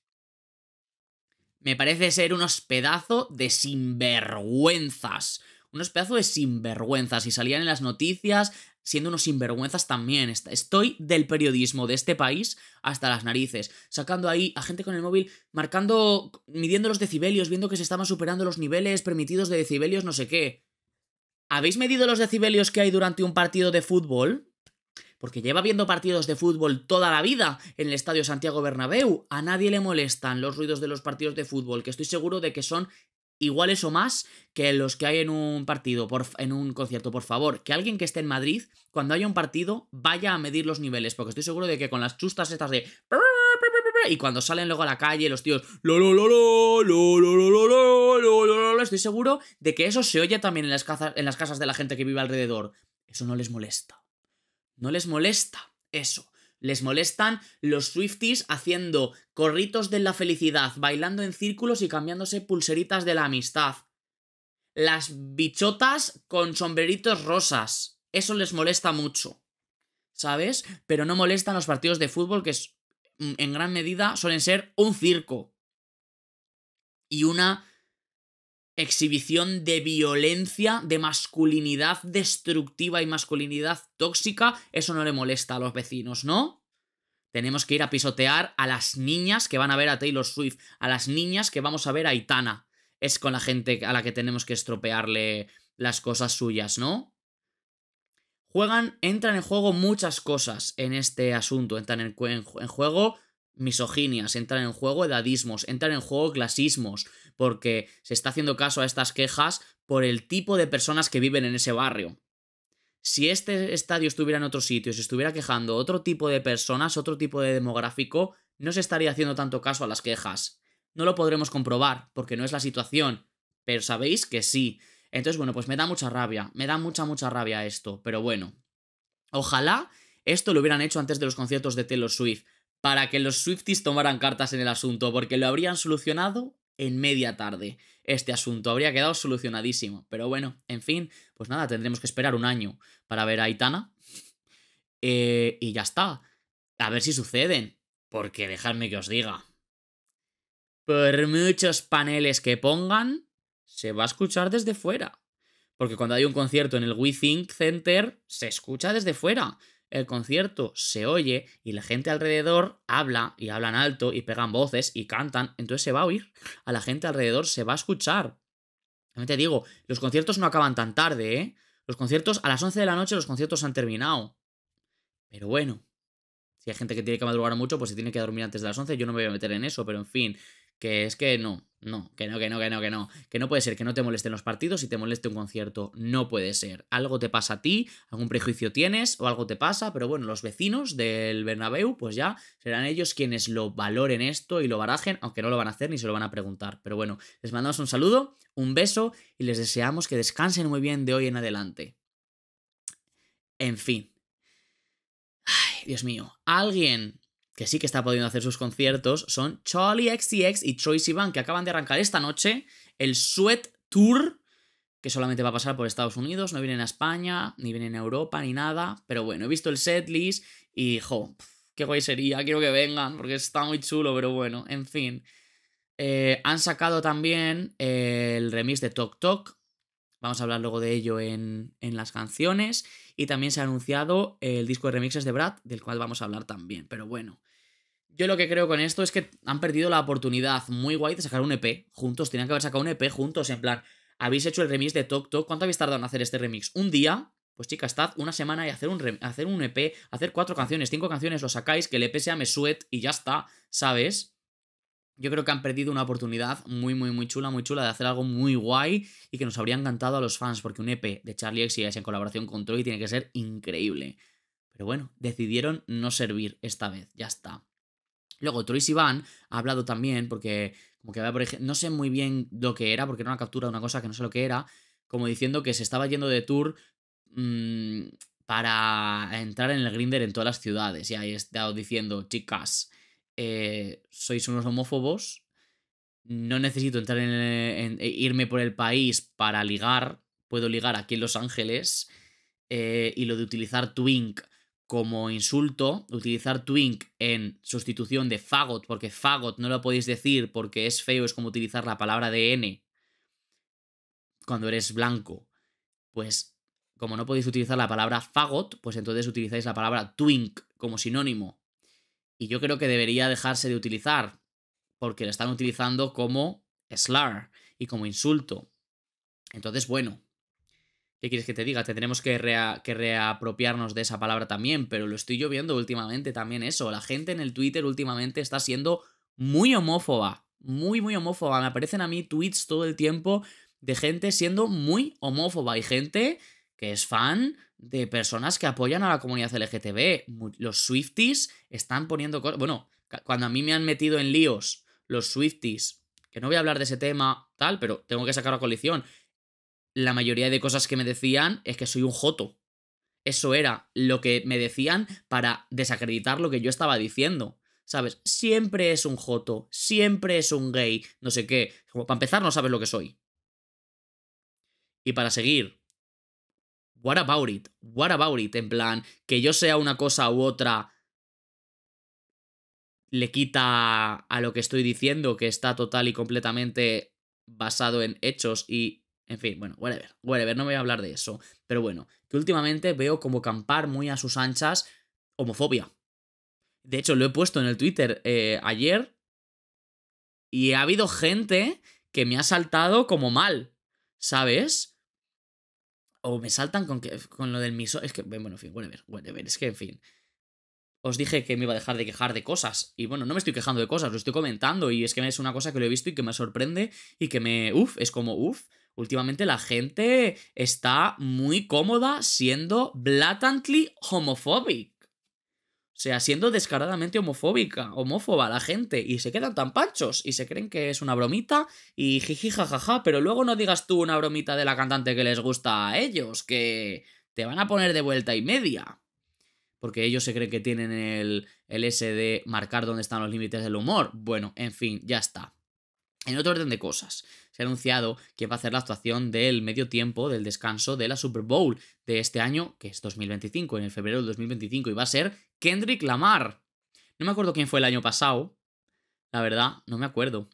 Me parece ser unos pedazos de sinvergüenzas. Unos pedazos de sinvergüenzas. Y salían en las noticias siendo unos sinvergüenzas también. Estoy del periodismo de este país hasta las narices, sacando ahí a gente con el móvil, marcando, midiendo los decibelios, viendo que se estaban superando los niveles permitidos de decibelios, no sé qué. ¿Habéis medido los decibelios que hay durante un partido de fútbol? Porque lleva viendo partidos de fútbol toda la vida en el Estadio Santiago Bernabéu. A nadie le molestan los ruidos de los partidos de fútbol, que estoy seguro de que son iguales o más que los que hay en un partido, en un concierto, por favor. Que alguien que esté en Madrid, cuando haya un partido, vaya a medir los niveles, porque estoy seguro de que con las chustas estas de y cuando salen luego a la calle los tíos, estoy seguro de que eso se oye también en las casas en las casas de la gente que vive alrededor. Eso no les molesta. No les molesta eso. Les molestan los Swifties haciendo corritos de la felicidad, bailando en círculos y cambiándose pulseritas de la amistad. Las bichotas con sombreritos rosas. Eso les molesta mucho. ¿Sabes? Pero no molestan los partidos de fútbol, que es Mm, en gran medida suelen ser un circo y una exhibición de violencia, de masculinidad destructiva y masculinidad tóxica, eso no le molesta a los vecinos, ¿no? Tenemos que ir a pisotear a las niñas que van a ver a Taylor Swift, a las niñas que vamos a ver a Itana. Es con la gente a la que tenemos que estropearle las cosas suyas, ¿no? juegan, entran en juego muchas cosas en este asunto. Entran en, juego misoginias, entran en juego edadismos, entran en juego clasismos, porque se está haciendo caso a estas quejas por el tipo de personas que viven en ese barrio. Si este estadio estuviera en otro sitio, si estuviera quejando otro tipo de personas, otro tipo de demográfico, no se estaría haciendo tanto caso a las quejas. No lo podremos comprobar, porque no es la situación, pero sabéis que sí, entonces, bueno, pues me da mucha rabia, me da mucha, mucha rabia esto, pero bueno. Ojalá esto lo hubieran hecho antes de los conciertos de Taylor Swift, para que los Swifties tomaran cartas en el asunto, porque lo habrían solucionado en media tarde este asunto. Habría quedado solucionadísimo. Pero bueno, en fin, pues nada, tendremos que esperar un año para ver a Aitana. Eh, y ya está. A ver si suceden. Porque dejadme que os diga. Por muchos paneles que pongan, se va a escuchar desde fuera. Porque cuando hay un concierto en el Think Center, se escucha desde fuera. El concierto se oye y la gente alrededor habla y hablan alto y pegan voces y cantan, entonces se va a oír. A la gente alrededor se va a escuchar. Yo te digo, los conciertos no acaban tan tarde, ¿eh? Los conciertos a las 11 de la noche los conciertos han terminado. Pero bueno, si hay gente que tiene que madrugar mucho, pues se tiene que dormir antes de las 11. Yo no me voy a meter en eso, pero en fin, que es que no, no, que no, que no, que no, que no, que no puede ser que no te molesten los partidos y te moleste un concierto, no puede ser. Algo te pasa a ti, algún prejuicio tienes o algo te pasa, pero bueno, los vecinos del Bernabéu pues ya serán ellos quienes lo valoren esto y lo barajen, aunque no lo van a hacer ni se lo van a preguntar. Pero bueno, les mandamos un saludo, un beso y les deseamos que descansen muy bien de hoy en adelante. En fin. Ay, Dios mío, alguien que sí que está pudiendo hacer sus conciertos son Charlie XCX y Troye Sivan, que acaban de arrancar esta noche el Sweat Tour, que solamente va a pasar por Estados Unidos, no vienen a España, ni vienen a Europa, ni nada. Pero bueno, he visto el setlist y, jo, qué guay sería, quiero que vengan, porque está muy chulo, pero bueno, en fin. Eh, han sacado también eh, el remix de Tok Tok. Vamos a hablar luego de ello en, en las canciones. Y también se ha anunciado el disco de remixes de Brad, del cual vamos a hablar también. Pero bueno, yo lo que creo con esto es que han perdido la oportunidad muy guay de sacar un EP juntos. Tenían que haber sacado un EP juntos, en plan, habéis hecho el remix de Tok Tok. ¿Cuánto habéis tardado en hacer este remix? ¿Un día? Pues chica, estad una semana y hacer un, hacer un EP, hacer cuatro canciones, cinco canciones, lo sacáis, que el EP sea Me y ya está, ¿sabes? Yo creo que han perdido una oportunidad muy, muy, muy chula, muy chula de hacer algo muy guay y que nos habría encantado a los fans, porque un EP de Charlie X en colaboración con Troy tiene que ser increíble. Pero bueno, decidieron no servir esta vez, ya está. Luego, Trois Iván ha hablado también, porque como que por no sé muy bien lo que era, porque era una captura de una cosa que no sé lo que era, como diciendo que se estaba yendo de tour mm, para entrar en el grinder en todas las ciudades. Y ahí he estado diciendo, chicas, eh, sois unos homófobos, no necesito entrar e-, irme por el país para ligar, puedo ligar aquí en Los Ángeles, eh, y lo de utilizar Twink como insulto, utilizar twink en sustitución de fagot, porque fagot no lo podéis decir porque es feo, es como utilizar la palabra de N cuando eres blanco. Pues como no podéis utilizar la palabra fagot, pues entonces utilizáis la palabra twink como sinónimo. Y yo creo que debería dejarse de utilizar, porque lo están utilizando como slur y como insulto. Entonces, bueno, ¿Qué quieres que te diga? tenemos que, que reapropiarnos de esa palabra también, pero lo estoy yo viendo últimamente también eso. La gente en el Twitter últimamente está siendo muy homófoba. Muy, muy homófoba. Me aparecen a mí tweets todo el tiempo de gente siendo muy homófoba y gente que es fan de personas que apoyan a la comunidad LGTB. Los Swifties están poniendo cosas. Bueno, cuando a mí me han metido en líos los Swifties, que no voy a hablar de ese tema, tal, pero tengo que sacar la colisión la mayoría de cosas que me decían es que soy un joto. Eso era lo que me decían para desacreditar lo que yo estaba diciendo. ¿Sabes? Siempre es un joto, siempre es un gay, no sé qué. para empezar, no sabes lo que soy. Y para seguir, what about it? What about it? En plan, que yo sea una cosa u otra le quita a lo que estoy diciendo, que está total y completamente basado en hechos y en fin, bueno, whatever, whatever, no voy a hablar de eso. Pero bueno, que últimamente veo como campar muy a sus anchas homofobia. De hecho, lo he puesto en el Twitter eh, ayer y ha habido gente que me ha saltado como mal, ¿sabes? O me saltan con, que, con lo del miso... Es que, bueno, en fin, whatever, whatever, es que, en fin os dije que me iba a dejar de quejar de cosas. Y bueno, no me estoy quejando de cosas, lo estoy comentando. Y es que es una cosa que lo he visto y que me sorprende. Y que me. Uf, es como, uf, últimamente la gente está muy cómoda siendo blatantly homophobic. O sea, siendo descaradamente homofóbica, homófoba la gente, y se quedan tan panchos, y se creen que es una bromita, y jiji jajaja, pero luego no digas tú una bromita de la cantante que les gusta a ellos, que te van a poner de vuelta y media. Porque ellos se creen que tienen el, el S de marcar dónde están los límites del humor. Bueno, en fin, ya está. En otro orden de cosas se ha anunciado que va a hacer la actuación del medio tiempo del descanso de la Super Bowl de este año, que es 2025, en el febrero del 2025, y va a ser Kendrick Lamar. No me acuerdo quién fue el año pasado, la verdad, no me acuerdo.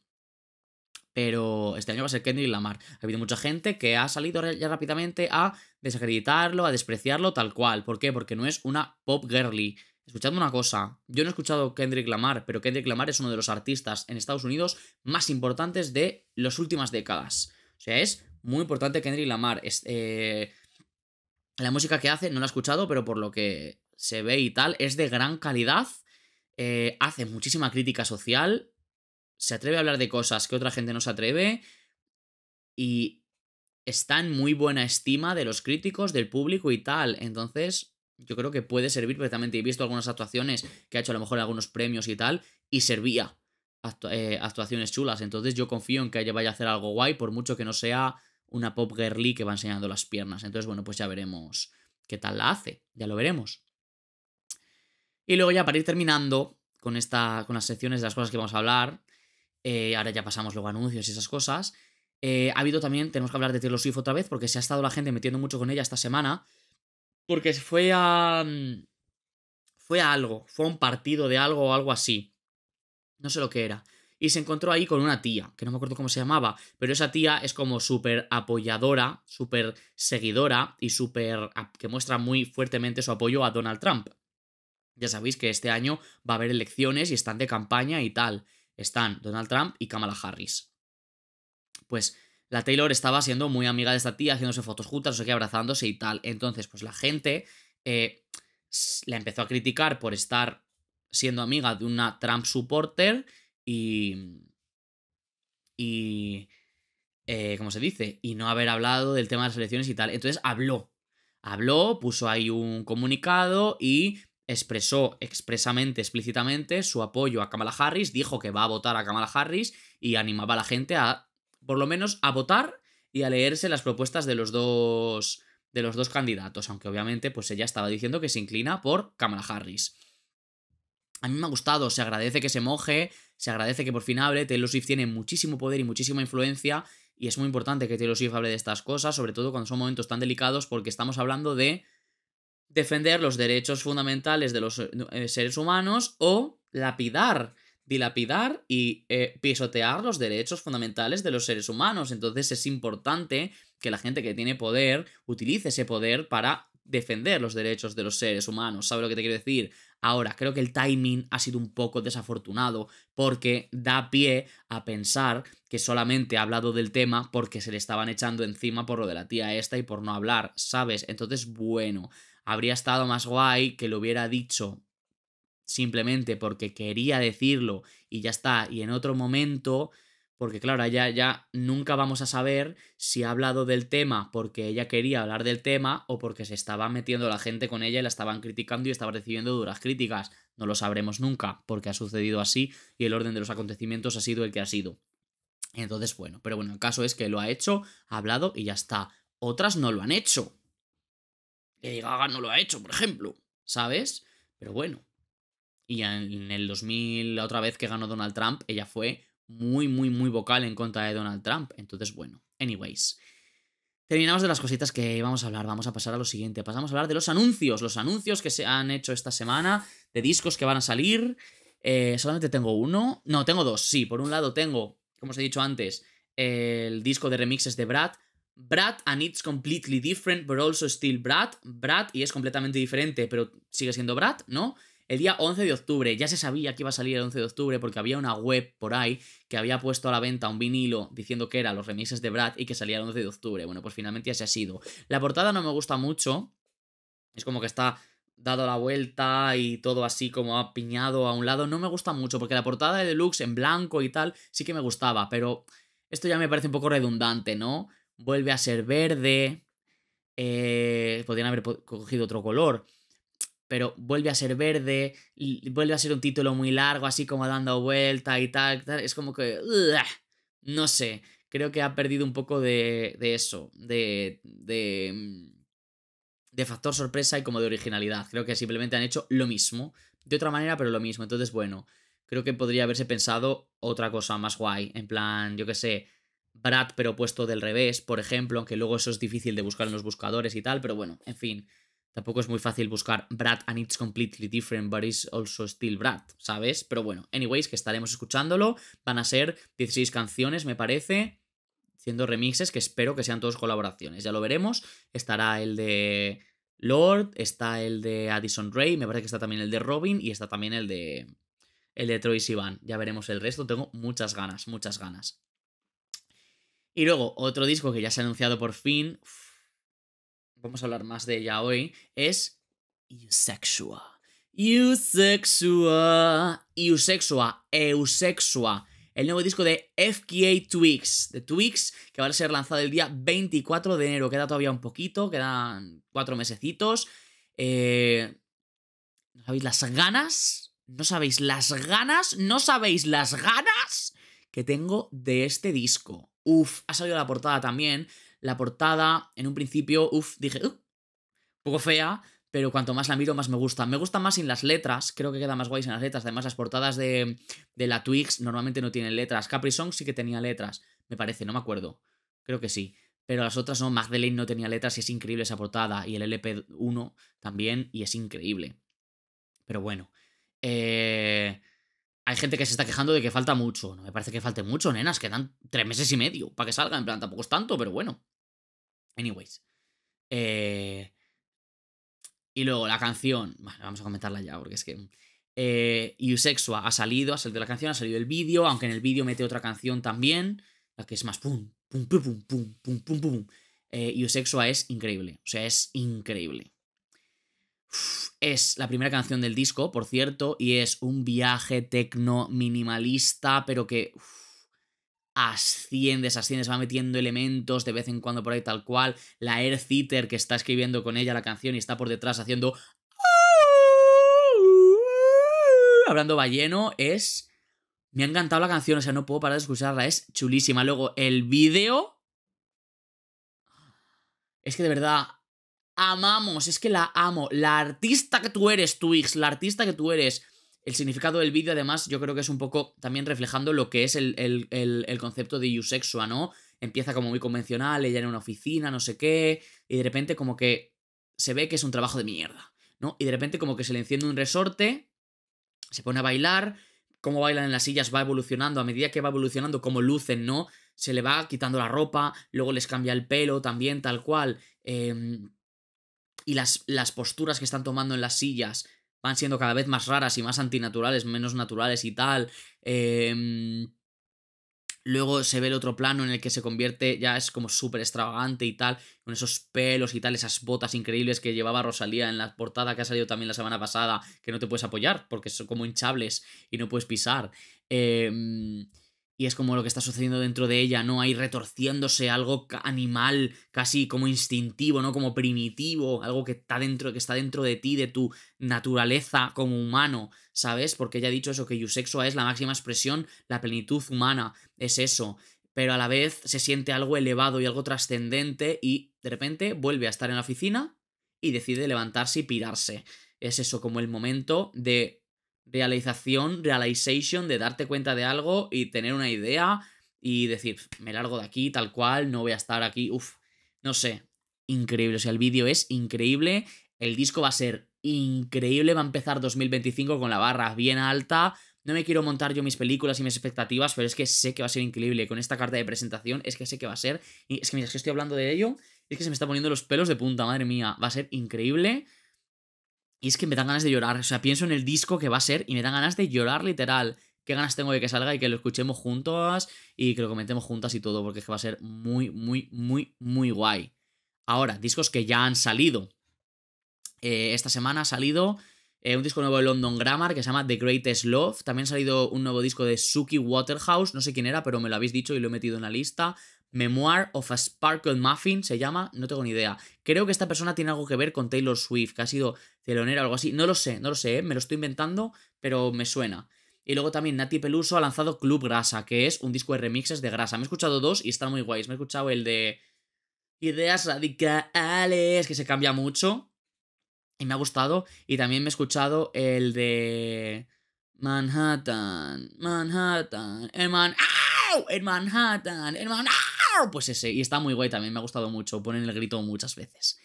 Pero este año va a ser Kendrick Lamar. Ha habido mucha gente que ha salido ya rápidamente a desacreditarlo, a despreciarlo tal cual. ¿Por qué? Porque no es una pop girly. Escuchando una cosa, yo no he escuchado Kendrick Lamar, pero Kendrick Lamar es uno de los artistas en Estados Unidos más importantes de las últimas décadas. O sea, es muy importante Kendrick Lamar. Eh, la música que hace, no la he escuchado, pero por lo que se ve y tal, es de gran calidad. Eh, hace muchísima crítica social. Se atreve a hablar de cosas que otra gente no se atreve. Y está en muy buena estima de los críticos, del público y tal. Entonces, yo creo que puede servir perfectamente. He visto algunas actuaciones que ha hecho a lo mejor en algunos premios y tal, y servía eh, actuaciones chulas. Entonces yo confío en que ella vaya a hacer algo guay, por mucho que no sea una pop girly que va enseñando las piernas. Entonces, bueno, pues ya veremos qué tal la hace. Ya lo veremos. Y luego ya para ir terminando con, esta, con las secciones de las cosas que vamos a hablar, eh, ahora ya pasamos luego a anuncios y esas cosas, eh, ha habido también, tenemos que hablar de Taylor Swift otra vez, porque se ha estado la gente metiendo mucho con ella esta semana, porque fue a. Mm, fue a algo, fue a un partido de algo o algo así. No sé lo que era. Y se encontró ahí con una tía, que no me acuerdo cómo se llamaba, pero esa tía es como súper apoyadora, súper seguidora y súper. que muestra muy fuertemente su apoyo a Donald Trump. Ya sabéis que este año va a haber elecciones y están de campaña y tal. Están Donald Trump y Kamala Harris. Pues la Taylor estaba siendo muy amiga de esta tía, haciéndose fotos juntas, o abrazándose y tal. Entonces, pues la gente eh, la empezó a criticar por estar siendo amiga de una Trump supporter y... y eh, ¿Cómo se dice? Y no haber hablado del tema de las elecciones y tal. Entonces habló. Habló, puso ahí un comunicado y expresó expresamente, explícitamente su apoyo a Kamala Harris, dijo que va a votar a Kamala Harris y animaba a la gente a por lo menos a votar y a leerse las propuestas de los dos de los dos candidatos, aunque obviamente pues ella estaba diciendo que se inclina por Kamala Harris. A mí me ha gustado, se agradece que se moje, se agradece que por fin hable, Taylor Swift tiene muchísimo poder y muchísima influencia y es muy importante que Taylor Swift hable de estas cosas, sobre todo cuando son momentos tan delicados porque estamos hablando de defender los derechos fundamentales de los eh, seres humanos o lapidar dilapidar y eh, pisotear los derechos fundamentales de los seres humanos. Entonces es importante que la gente que tiene poder utilice ese poder para defender los derechos de los seres humanos. ¿Sabes lo que te quiero decir? Ahora, creo que el timing ha sido un poco desafortunado porque da pie a pensar que solamente ha hablado del tema porque se le estaban echando encima por lo de la tía esta y por no hablar, ¿sabes? Entonces, bueno, habría estado más guay que lo hubiera dicho simplemente porque quería decirlo y ya está, y en otro momento, porque claro, ya, ya nunca vamos a saber si ha hablado del tema porque ella quería hablar del tema o porque se estaba metiendo la gente con ella y la estaban criticando y estaba recibiendo duras críticas. No lo sabremos nunca porque ha sucedido así y el orden de los acontecimientos ha sido el que ha sido. Entonces, bueno, pero bueno, el caso es que lo ha hecho, ha hablado y ya está. Otras no lo han hecho. Que diga, no lo ha hecho, por ejemplo, ¿sabes? Pero bueno, y en el 2000, la otra vez que ganó Donald Trump, ella fue muy, muy, muy vocal en contra de Donald Trump. Entonces, bueno, anyways. Terminamos de las cositas que íbamos a hablar, vamos a pasar a lo siguiente. Pasamos a hablar de los anuncios, los anuncios que se han hecho esta semana, de discos que van a salir. Eh, solamente tengo uno, no, tengo dos, sí. Por un lado tengo, como os he dicho antes, el disco de remixes de Brad. Brad and it's completely different, but also still Brad. Brad y es completamente diferente, pero sigue siendo Brad, ¿no? El día 11 de octubre, ya se sabía que iba a salir el 11 de octubre porque había una web por ahí que había puesto a la venta un vinilo diciendo que era los remises de Brad y que salía el 11 de octubre. Bueno, pues finalmente ya se ha sido. La portada no me gusta mucho. Es como que está dado la vuelta y todo así como apiñado a un lado. No me gusta mucho porque la portada de Deluxe en blanco y tal sí que me gustaba, pero esto ya me parece un poco redundante, ¿no? Vuelve a ser verde. Eh, podrían haber cogido otro color pero vuelve a ser verde, vuelve a ser un título muy largo, así como dando vuelta y tal, tal. es como que... no sé, creo que ha perdido un poco de, de eso, de, de, mm, de factor sorpresa y como de originalidad. Creo que simplemente han hecho lo mismo, de otra manera, pero lo mismo. Entonces, bueno, creo que podría haberse pensado otra cosa más guay, en plan, yo qué sé, Brad pero puesto del revés, por ejemplo, aunque luego eso es difícil de buscar en los buscadores y tal, pero bueno, en fin. Tampoco es muy fácil buscar Brad and it's completely different, but it's also still Brad, ¿sabes? Pero bueno, anyways, que estaremos escuchándolo. Van a ser 16 canciones, me parece, siendo remixes que espero que sean todos colaboraciones. Ya lo veremos. Estará el de Lord, está el de Addison Ray, me parece que está también el de Robin y está también el de el de Troy Sivan. Ya veremos el resto, tengo muchas ganas, muchas ganas. Y luego, otro disco que ya se ha anunciado por fin vamos a hablar más de ella hoy, es eusexua eusexua Iusexua. Eusexua. El nuevo disco de FKA Twigs. De Twigs, que va a ser lanzado el día 24 de enero. Queda todavía un poquito, quedan cuatro mesecitos. Eh, ¿No sabéis las ganas? ¿No sabéis las ganas? ¿No sabéis las ganas que tengo de este disco? Uf, ha salido la portada también. La portada, en un principio, uff, dije, un poco fea, pero cuanto más la miro, más me gusta. Me gusta más sin las letras, creo que queda más guay sin las letras. Además, las portadas de, de la Twix normalmente no tienen letras. Capri Song sí que tenía letras, me parece, no me acuerdo. Creo que sí. Pero las otras no, Magdalene no tenía letras y es increíble esa portada. Y el LP1 también, y es increíble. Pero bueno. Eh, hay gente que se está quejando de que falta mucho. No me parece que falte mucho, nenas. Quedan tres meses y medio para que salga. En plan, tampoco es tanto, pero bueno. Anyways. Eh, y luego la canción. vamos a comentarla ya, porque es que. Eh, Yusexua ha salido, ha salido la canción, ha salido el vídeo, aunque en el vídeo mete otra canción también, la que es más pum, pum, pum, pum, pum, pum, pum, eh, es increíble, o sea, es increíble. Es la primera canción del disco, por cierto, y es un viaje tecno minimalista, pero que asciende, asciendes, asciendes, va metiendo elementos de vez en cuando por ahí tal cual. La Air Theater que está escribiendo con ella la canción y está por detrás haciendo... Hablando balleno es... Me ha encantado la canción, o sea, no puedo parar de escucharla, es chulísima. Luego, el vídeo... Es que de verdad, amamos, es que la amo, la artista que tú eres, Twix, la artista que tú eres. El significado del vídeo, además, yo creo que es un poco también reflejando lo que es el, el, el, concepto de Yusexua, ¿no? Empieza como muy convencional, ella en una oficina, no sé qué, y de repente como que se ve que es un trabajo de mierda, ¿no? Y de repente como que se le enciende un resorte, se pone a bailar, cómo bailan en las sillas va evolucionando, a medida que va evolucionando, cómo lucen, ¿no? Se le va quitando la ropa, luego les cambia el pelo también, tal cual. Eh, y las, las posturas que están tomando en las sillas van siendo cada vez más raras y más antinaturales, menos naturales y tal. Em, luego se ve el otro plano en el que se convierte, ya es como súper extravagante y tal, con esos pelos y tal, esas botas increíbles que llevaba Rosalía en la portada que ha salido también la semana pasada, que no te puedes apoyar porque son como hinchables y no puedes pisar. Em, y es como lo que está sucediendo dentro de ella, ¿no? Ahí retorciéndose algo animal, casi como instintivo, ¿no? Como primitivo, algo que está dentro, que está dentro de ti, de tu naturaleza como humano, ¿sabes? Porque ella ha dicho eso, que Yusexua es la máxima expresión, la plenitud humana, es eso. Pero a la vez se siente algo elevado y algo trascendente y de repente vuelve a estar en la oficina y decide levantarse y pirarse. Es eso, como el momento de realización, realization, de darte cuenta de algo y tener una idea y decir, me largo de aquí, tal cual, no voy a estar aquí, uff, no sé, increíble, o sea, el vídeo es increíble, el disco va a ser increíble, va a empezar 2025 con la barra bien alta, no me quiero montar yo mis películas y mis expectativas, pero es que sé que va a ser increíble. Con esta carta de presentación, es que sé que va a ser. Y es que es que estoy hablando de ello, es que se me está poniendo los pelos de punta, madre mía. Va a ser increíble. Y es que me dan ganas de llorar. O sea, pienso en el disco que va a ser y me dan ganas de llorar literal. Qué ganas tengo de que salga y que lo escuchemos juntos y que lo comentemos juntas y todo, porque es que va a ser muy, muy, muy, muy guay. Ahora, discos que ya han salido. Eh, esta semana ha salido eh, un disco nuevo de London Grammar que se llama The Greatest Love. También ha salido un nuevo disco de Suki Waterhouse. No sé quién era, pero me lo habéis dicho y lo he metido en la lista. Memoir of a Sparkle Muffin se llama, no tengo ni idea. Creo que esta persona tiene algo que ver con Taylor Swift, que ha sido telonera o algo así. No lo sé, no lo sé, ¿eh? me lo estoy inventando, pero me suena. Y luego también Nati Peluso ha lanzado Club Grasa, que es un disco de remixes de Grasa. Me he escuchado dos y están muy guays. Me he escuchado el de Ideas Radicales, que se cambia mucho. Y me ha gustado. Y también me he escuchado el de Manhattan, Manhattan, el Man en Manhattan, en Manhattan. ¡Ah! Pues ese. Y está muy guay también, me ha gustado mucho. Ponen el grito muchas veces.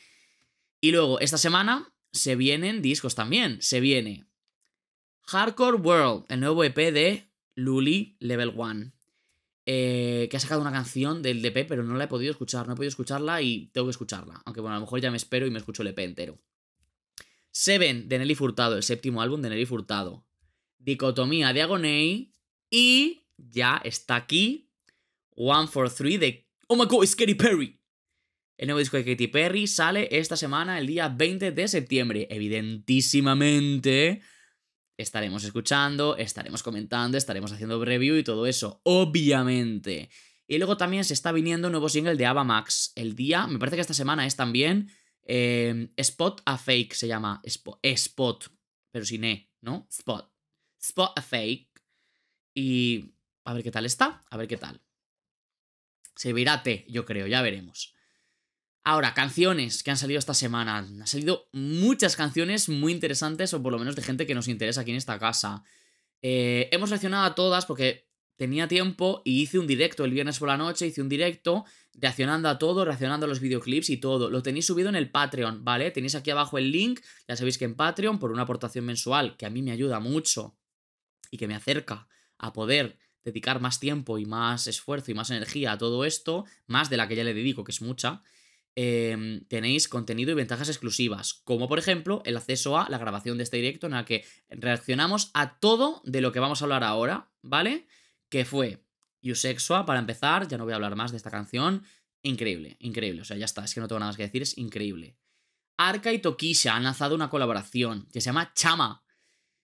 Y luego, esta semana se vienen discos también. Se viene Hardcore World, el nuevo EP de Luli Level 1. Eh, que ha sacado una canción del DP, e pero no la he podido escuchar. No he podido escucharla y tengo que escucharla. Aunque bueno, a lo mejor ya me espero y me escucho el EP entero. Seven de Nelly Furtado, el séptimo álbum de Nelly Furtado. Dicotomía de Agonei. Y ya está aquí One for Three de Oh my god, es Katy Perry. El nuevo disco de Katy Perry sale esta semana, el día 20 de septiembre. Evidentísimamente, estaremos escuchando, estaremos comentando, estaremos haciendo review y todo eso, obviamente. Y luego también se está viniendo un nuevo single de Ava Max. El día, me parece que esta semana es también eh, Spot a Fake, se llama Spot, eh, Spot, pero sin E, ¿no? Spot. Spot a Fake. Y a ver qué tal está, a ver qué tal. Se verá T, yo creo, ya veremos. Ahora, canciones que han salido esta semana. Han salido muchas canciones muy interesantes, o por lo menos de gente que nos interesa aquí en esta casa. Eh, hemos reaccionado a todas porque tenía tiempo y hice un directo el viernes por la noche, hice un directo reaccionando a todo, reaccionando a los videoclips y todo. Lo tenéis subido en el Patreon, ¿vale? Tenéis aquí abajo el link, ya sabéis que en Patreon, por una aportación mensual que a mí me ayuda mucho y que me acerca a poder dedicar más tiempo y más esfuerzo y más energía a todo esto, más de la que ya le dedico, que es mucha, em, tenéis contenido y ventajas exclusivas, como por ejemplo el acceso a la grabación de este directo en la que reaccionamos a todo de lo que vamos a hablar ahora, ¿vale? Que fue Yusexua, para empezar, ya no voy a hablar más de esta canción, increíble, increíble, o sea, ya está, es que no tengo nada más que decir, es increíble. Arca y Tokisha han lanzado una colaboración que se llama Chama,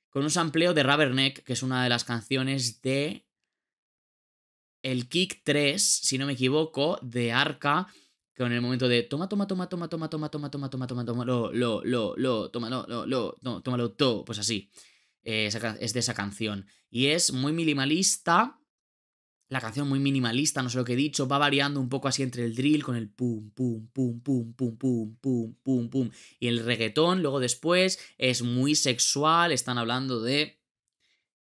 con un sampleo de Rubberneck, que es una de las canciones de el kick 3, si no me equivoco, de Arca, con el momento de toma, toma, toma, toma, toma, toma, toma, toma, toma, toma, toma, lo, lo, lo, lo, toma, lo, lo, lo, no, tómalo todo, pues así. es de esa canción. Y es muy minimalista. La canción muy minimalista, no sé lo que he dicho, va variando un poco así entre el drill con el pum, pum, pum, pum, pum, pum, pum, pum, pum. Y el reggaetón, luego después, es muy sexual, están hablando de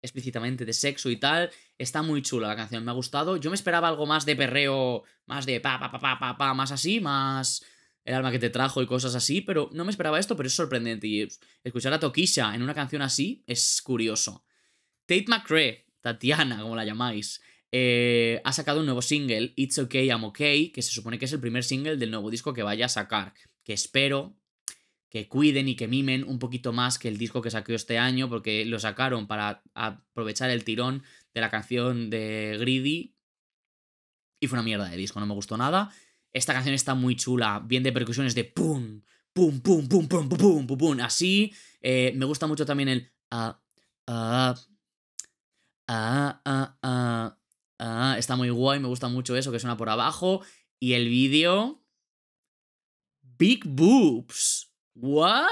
explícitamente de sexo y tal. Está muy chula la canción, me ha gustado. Yo me esperaba algo más de perreo, más de pa, pa, pa, pa, pa, pa, más así, más el alma que te trajo y cosas así, pero no me esperaba esto, pero es sorprendente. Y escuchar a Tokisha en una canción así es curioso. Tate McRae, Tatiana, como la llamáis, eh, ha sacado un nuevo single, It's Okay, I'm Okay, que se supone que es el primer single del nuevo disco que vaya a sacar, que espero que cuiden y que mimen un poquito más que el disco que sacó este año, porque lo sacaron para aprovechar el tirón de la canción de Greedy. Y fue una mierda de disco, no me gustó nada. Esta canción está muy chula, bien de percusiones de pum, pum, pum, pum, pum, pum, pum, pum, así. Eh, me gusta mucho también el... Ah, ah, ah, ah, ah, ah, está muy guay, me gusta mucho eso que suena por abajo. Y el vídeo... Big Boobs. What?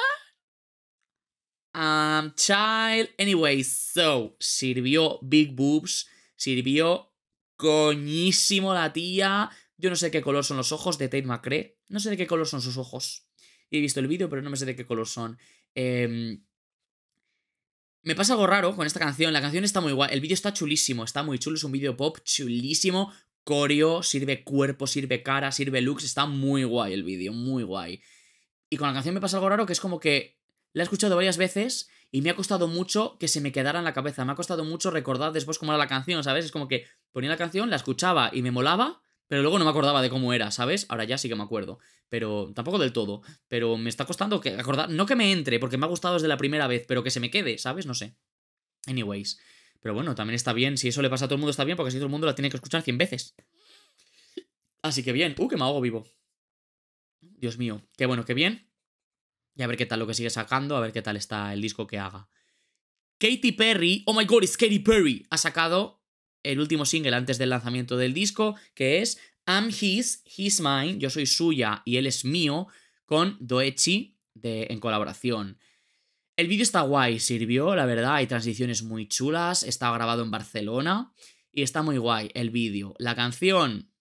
Um, child. Anyway, so, sirvió Big Boobs, sirvió coñísimo la tía. Yo no sé qué color son los ojos de Tate McRae. No sé de qué color son sus ojos. He visto el vídeo, pero no me sé de qué color son. Em, me pasa algo raro con esta canción. La canción está muy guay. El vídeo está chulísimo. Está muy chulo. Es un vídeo pop chulísimo. Coreo, sirve cuerpo, sirve cara, sirve looks. Está muy guay el vídeo. Muy guay. Y con la canción me pasa algo raro que es como que la he escuchado varias veces y me ha costado mucho que se me quedara en la cabeza. Me ha costado mucho recordar después cómo era la canción, ¿sabes? Es como que ponía la canción, la escuchaba y me molaba, pero luego no me acordaba de cómo era, ¿sabes? Ahora ya sí que me acuerdo, pero tampoco del todo. Pero me está costando que acordar, no que me entre, porque me ha gustado desde la primera vez, pero que se me quede, ¿sabes? No sé. Anyways. Pero bueno, también está bien, si eso le pasa a todo el mundo está bien, porque si todo el mundo la tiene que escuchar 100 veces. Así que bien. Uh, que me ahogo vivo. Dios mío, qué bueno, qué bien. Y a ver qué tal lo que sigue sacando, a ver qué tal está el disco que haga. Katy Perry, oh my god, es Katy Perry, ha sacado el último single antes del lanzamiento del disco, que es I'm His, He's Mine, yo soy suya y él es mío, con Doechi en colaboración. El vídeo está guay, sirvió, la verdad, hay transiciones muy chulas, está grabado en Barcelona y está muy guay el vídeo. La canción,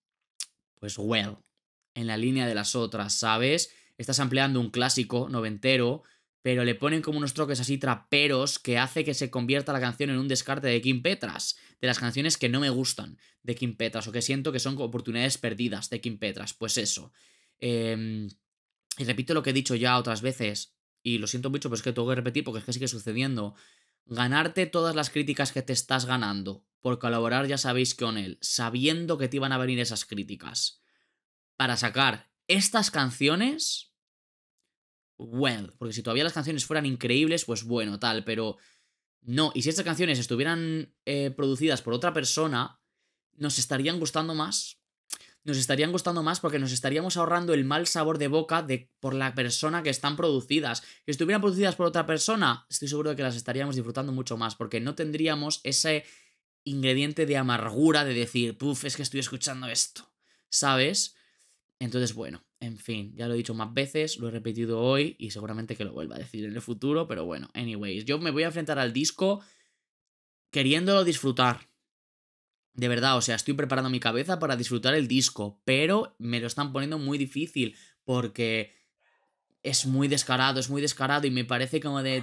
pues well, en la línea de las otras, ¿sabes? Estás ampliando un clásico noventero, pero le ponen como unos troques así traperos que hace que se convierta la canción en un descarte de Kim Petras, de las canciones que no me gustan de Kim Petras o que siento que son oportunidades perdidas de Kim Petras, pues eso. Em, y repito lo que he dicho ya otras veces, y lo siento mucho, pero es que tengo que repetir porque es que sigue sucediendo. Ganarte todas las críticas que te estás ganando por colaborar, ya sabéis que con él, sabiendo que te iban a venir esas críticas para sacar estas canciones, well, porque si todavía las canciones fueran increíbles, pues bueno, tal, pero no, y si estas canciones estuvieran eh, producidas por otra persona, nos estarían gustando más. Nos estarían gustando más porque nos estaríamos ahorrando el mal sabor de boca de, por la persona que están producidas. Si estuvieran producidas por otra persona, estoy seguro de que las estaríamos disfrutando mucho más porque no tendríamos ese ingrediente de amargura de decir, puff, es que estoy escuchando esto. ¿Sabes? Entonces, bueno, en fin, ya lo he dicho más veces, lo he repetido hoy y seguramente que lo vuelva a decir en el futuro, pero bueno, anyways, yo me voy a enfrentar al disco queriéndolo disfrutar. De verdad, o sea, estoy preparando mi cabeza para disfrutar el disco, pero me lo están poniendo muy difícil porque es muy descarado, es muy descarado y me parece como de,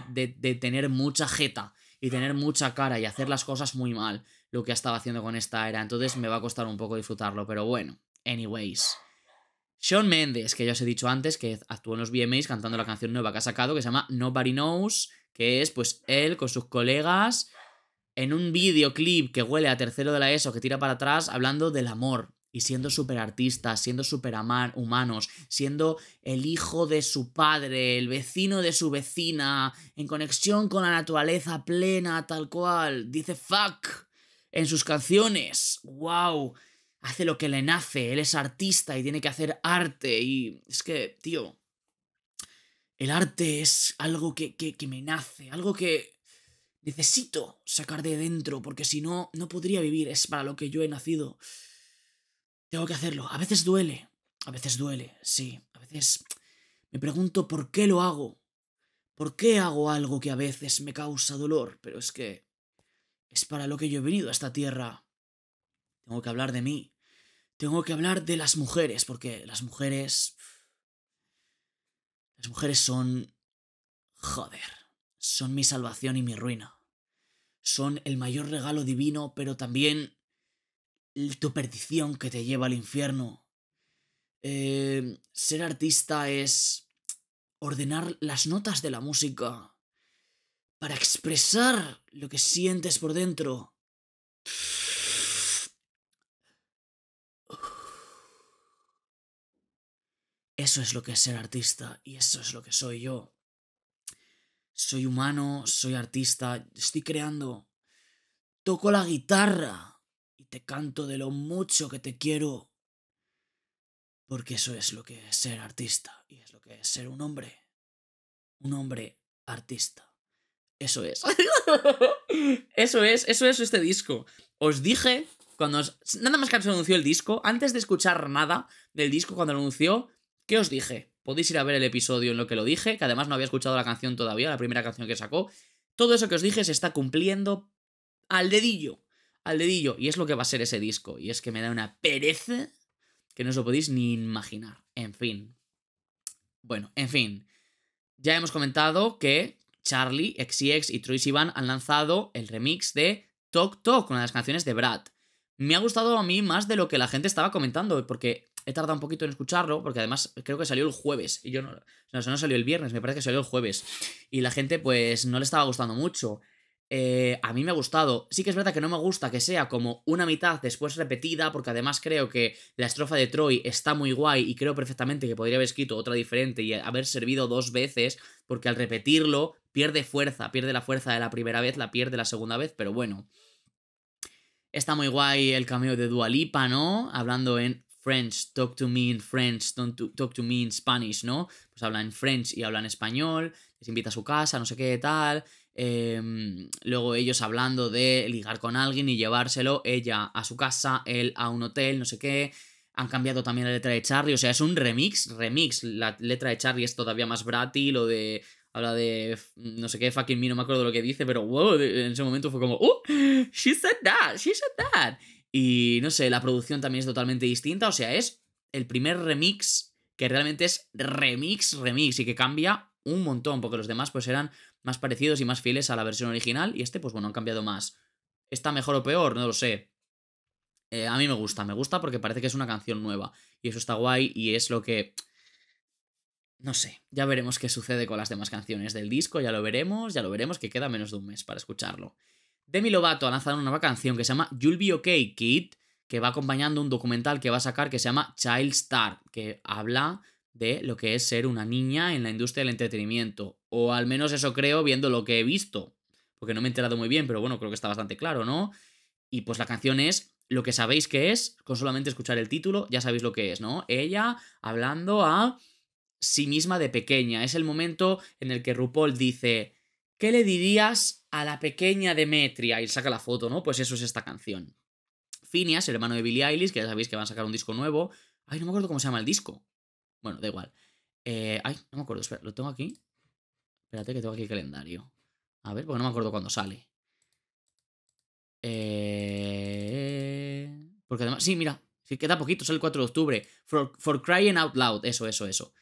tener mucha jeta y tener mucha cara y hacer las cosas muy mal, lo que estaba haciendo con esta era. Entonces me va a costar un poco disfrutarlo, pero bueno, anyways. Sean Mendes, que ya os he dicho antes, que actuó en los VMAs cantando la canción nueva que ha sacado, que se llama Nobody Knows, que es pues él con sus colegas en un videoclip que huele a tercero de la ESO, que tira para atrás, hablando del amor y siendo súper artistas, siendo súper humanos, siendo el hijo de su padre, el vecino de su vecina, en conexión con la naturaleza plena, tal cual. Dice fuck en sus canciones. ¡Wow! hace lo que le nace, él es artista y tiene que hacer arte y es que, tío, el arte es algo que, me nace, algo que necesito sacar de dentro porque si no, no podría vivir, es para lo que yo he nacido. Tengo que hacerlo, a veces duele, a veces duele, sí, a veces me pregunto por qué lo hago, por qué hago algo que a veces me causa dolor, pero es que es para lo que yo he venido a esta tierra tengo que hablar de mí, tengo que hablar de las mujeres, porque las mujeres... Las mujeres son... Joder, son mi salvación y mi ruina. Son el mayor regalo divino, pero también tu perdición que te lleva al infierno. Eh, ser artista es ordenar las notas de la música para expresar lo que sientes por dentro. Eso es lo que es ser artista y eso es lo que soy yo. Soy humano, soy artista, estoy creando. Toco la guitarra y te canto de lo mucho que te quiero. Porque eso es lo que es ser artista y es lo que es ser un hombre. Un hombre artista. Eso es. [laughs] eso es, eso es este disco. Os dije cuando nada más que se anunció el disco, antes de escuchar nada del disco cuando anunció, ¿Qué os dije? Podéis ir a ver el episodio en lo que lo dije, que además no había escuchado la canción todavía, la primera canción que sacó. Todo eso que os dije se está cumpliendo al dedillo, al dedillo, y es lo que va a ser ese disco, y es que me da una pereza que no os lo podéis ni imaginar. En fin. Bueno, en fin. Ya hemos comentado que Charlie, XCX y Troy Sivan han lanzado el remix de Tok Tok, una de las canciones de Brad. Me ha gustado a mí más de lo que la gente estaba comentando, porque He tardado un poquito en escucharlo, porque además creo que salió el jueves. Y yo no. No, no salió el viernes, me parece que salió el jueves. Y la gente, pues, no le estaba gustando mucho. Eh, a mí me ha gustado. Sí que es verdad que no me gusta que sea como una mitad después repetida, porque además creo que la estrofa de Troy está muy guay y creo perfectamente que podría haber escrito otra diferente y haber servido dos veces, porque al repetirlo pierde fuerza, pierde la fuerza de la primera vez, la pierde la segunda vez, pero bueno. Está muy guay el cameo de Dualipa, ¿no? Hablando en French, talk to me in French, don't talk to me in Spanish, ¿no? Pues en French y hablan español, les invita a su casa, no sé qué, tal. Em, luego ellos hablando de ligar con alguien y llevárselo, ella a su casa, él a un hotel, no sé qué. Han cambiado también la letra de Charlie, o sea, es un remix, remix. La letra de Charlie es todavía más brátil, lo de habla de no sé qué fucking me, no me acuerdo lo que dice, pero wow, en ese momento fue como, ¡Uh! She said that, she said that. Y no sé, la producción también es totalmente distinta. O sea, es el primer remix que realmente es remix, remix y que cambia un montón, porque los demás pues eran más parecidos y más fieles a la versión original y este pues bueno, han cambiado más. ¿Está mejor o peor? No lo sé. Eh, a mí me gusta, me gusta porque parece que es una canción nueva y eso está guay y es lo que... No sé, ya veremos qué sucede con las demás canciones del disco, ya lo veremos, ya lo veremos, que queda menos de un mes para escucharlo. Demi Lovato ha lanzado una nueva canción que se llama You'll Be Okay Kid, que va acompañando un documental que va a sacar que se llama Child Star, que habla de lo que es ser una niña en la industria del entretenimiento. O al menos eso creo viendo lo que he visto. Porque no me he enterado muy bien, pero bueno, creo que está bastante claro, ¿no? Y pues la canción es lo que sabéis que es, con solamente escuchar el título ya sabéis lo que es, ¿no? Ella hablando a sí misma de pequeña. Es el momento en el que RuPaul dice, ¿Qué le dirías a la pequeña Demetria? Y saca la foto, ¿no? Pues eso es esta canción. Phineas, el hermano de Billie Eilish, que ya sabéis que van a sacar un disco nuevo. Ay, no me acuerdo cómo se llama el disco. Bueno, da igual. Eh, ay, no me acuerdo, espera, lo tengo aquí. Espérate que tengo aquí el calendario. A ver, porque no me acuerdo cuándo sale. Eh... Porque además, sí, mira, sí, queda poquito, sale el 4 de octubre. For, Crying Out Loud, eso, eso, eso.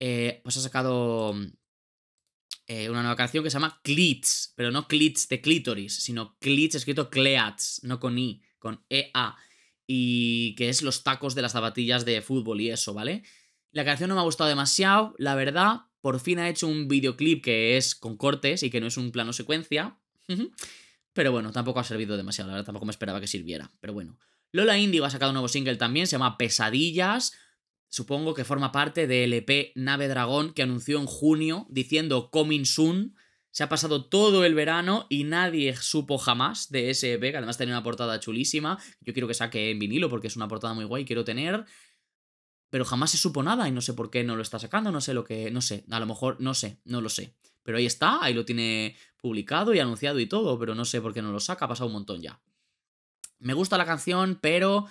Eh, pues ha sacado mm, eh, una nueva canción que se llama Clits, pero no Clits de Clitoris, sino Clits escrito Cleats, no con I, con EA, y que es los tacos de las zapatillas de fútbol y eso, ¿vale? La canción no me ha gustado demasiado, la verdad, por fin ha hecho un videoclip que es con cortes y que no es un plano secuencia, [laughs] pero bueno, tampoco ha servido demasiado, la verdad, tampoco me esperaba que sirviera, pero bueno. Lola Indigo ha sacado un nuevo single también, se llama Pesadillas, supongo que forma parte del EP Nave Dragón que anunció en junio diciendo Coming Soon. Se ha pasado todo el verano y nadie supo jamás de ese EP, que además tenía una portada chulísima. Yo quiero que saque en vinilo porque es una portada muy guay, quiero tener. Pero jamás se supo nada y no sé por qué no lo está sacando, no sé lo que. No sé, a lo mejor, no sé, no lo sé. Pero ahí está, ahí lo tiene publicado y anunciado y todo, pero no sé por qué no lo saca, ha pasado un montón ya. Me gusta la canción, pero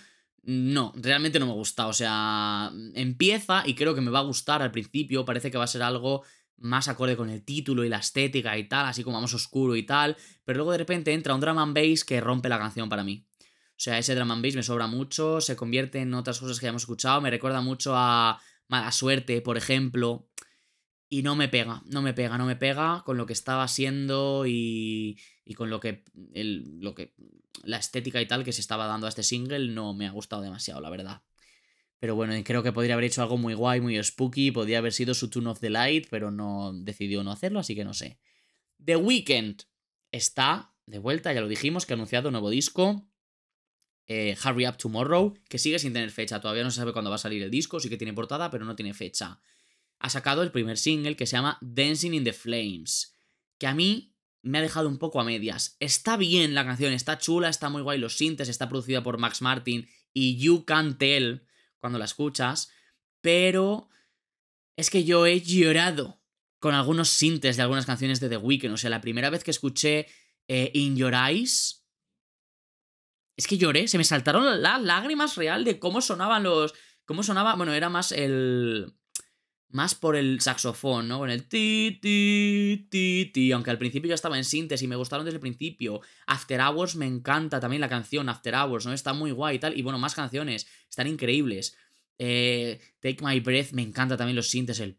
no, realmente no me gusta. O sea, empieza y creo que me va a gustar al principio. Parece que va a ser algo más acorde con el título y la estética y tal, así como más oscuro y tal. Pero luego de repente entra un drum and bass que rompe la canción para mí. O sea, ese drum and bass me sobra mucho, se convierte en otras cosas que ya hemos escuchado. Me recuerda mucho a Mala Suerte, por ejemplo. Y no me pega, no me pega, no me pega con lo que estaba haciendo y, y con lo que, lo que. La estética y tal que se estaba dando a este single no me ha gustado demasiado, la verdad. Pero bueno, creo que podría haber hecho algo muy guay, muy spooky, podría haber sido su Tune of the Light, pero no decidió no hacerlo, así que no sé. The Weeknd está de vuelta, ya lo dijimos, que ha anunciado un nuevo disco. Eh, Hurry Up Tomorrow, que sigue sin tener fecha, todavía no se sabe cuándo va a salir el disco, sí que tiene portada, pero no tiene fecha ha sacado el primer single que se llama Dancing in the Flames, que a mí me ha dejado un poco a medias. Está bien la canción, está chula, está muy guay los sintes, está producida por Max Martin y You Can Tell cuando la escuchas, pero es que yo he llorado con algunos sintes de algunas canciones de The Weeknd. O sea, la primera vez que escuché eh, In Your Eyes, es que lloré, se me saltaron las lágrimas real de cómo sonaban los... cómo sonaba, bueno, era más el más por el saxofón, ¿no? Con el ti, ti, ti, ti. Aunque al principio ya estaba en síntesis, y me gustaron desde el principio. After Hours me encanta también la canción, After Hours, ¿no? Está muy guay y tal. Y bueno, más canciones, están increíbles. Eh, Take My Breath, me encanta también los sintes, el...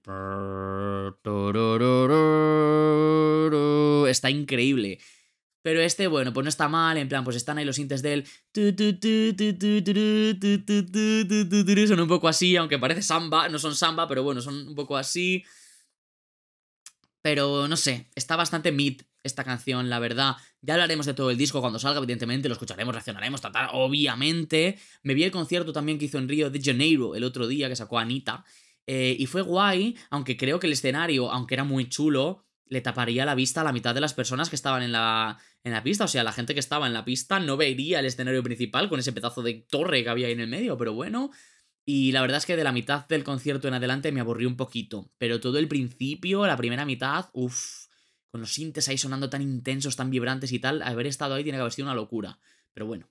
Está increíble. Pero este, bueno, pues no está mal, en plan, pues están ahí los sintes del... Son un poco así, aunque parece samba, no son samba, pero bueno, son un poco así. Pero no sé, está bastante mid esta canción, la verdad. Ya hablaremos de todo el disco cuando salga, evidentemente, lo escucharemos, reaccionaremos, tratar, obviamente. Me vi el concierto también que hizo en Río de Janeiro el otro día, que sacó Anita. y fue guay, aunque creo que el escenario, aunque era muy chulo, le taparía la vista a la mitad de las personas que estaban en la, en la pista. O sea, la gente que estaba en la pista no vería el escenario principal con ese pedazo de torre que había ahí en el medio, pero bueno. Y la verdad es que de la mitad del concierto en adelante me aburrí un poquito. Pero todo el principio, la primera mitad, uff, con los sintes ahí sonando tan intensos, tan vibrantes y tal, haber estado ahí tiene que haber sido una locura. Pero bueno.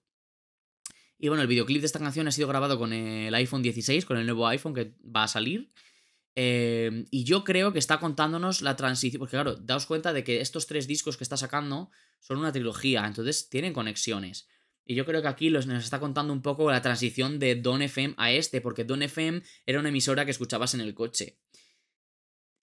Y bueno, el videoclip de esta canción ha sido grabado con el iPhone 16, con el nuevo iPhone que va a salir. Em, y yo creo que está contándonos la transición. Porque, claro, daos cuenta de que estos tres discos que está sacando son una trilogía, entonces tienen conexiones. Y yo creo que aquí nos está contando un poco la transición de Don FM a este, porque Don FM era una emisora que escuchabas en el coche.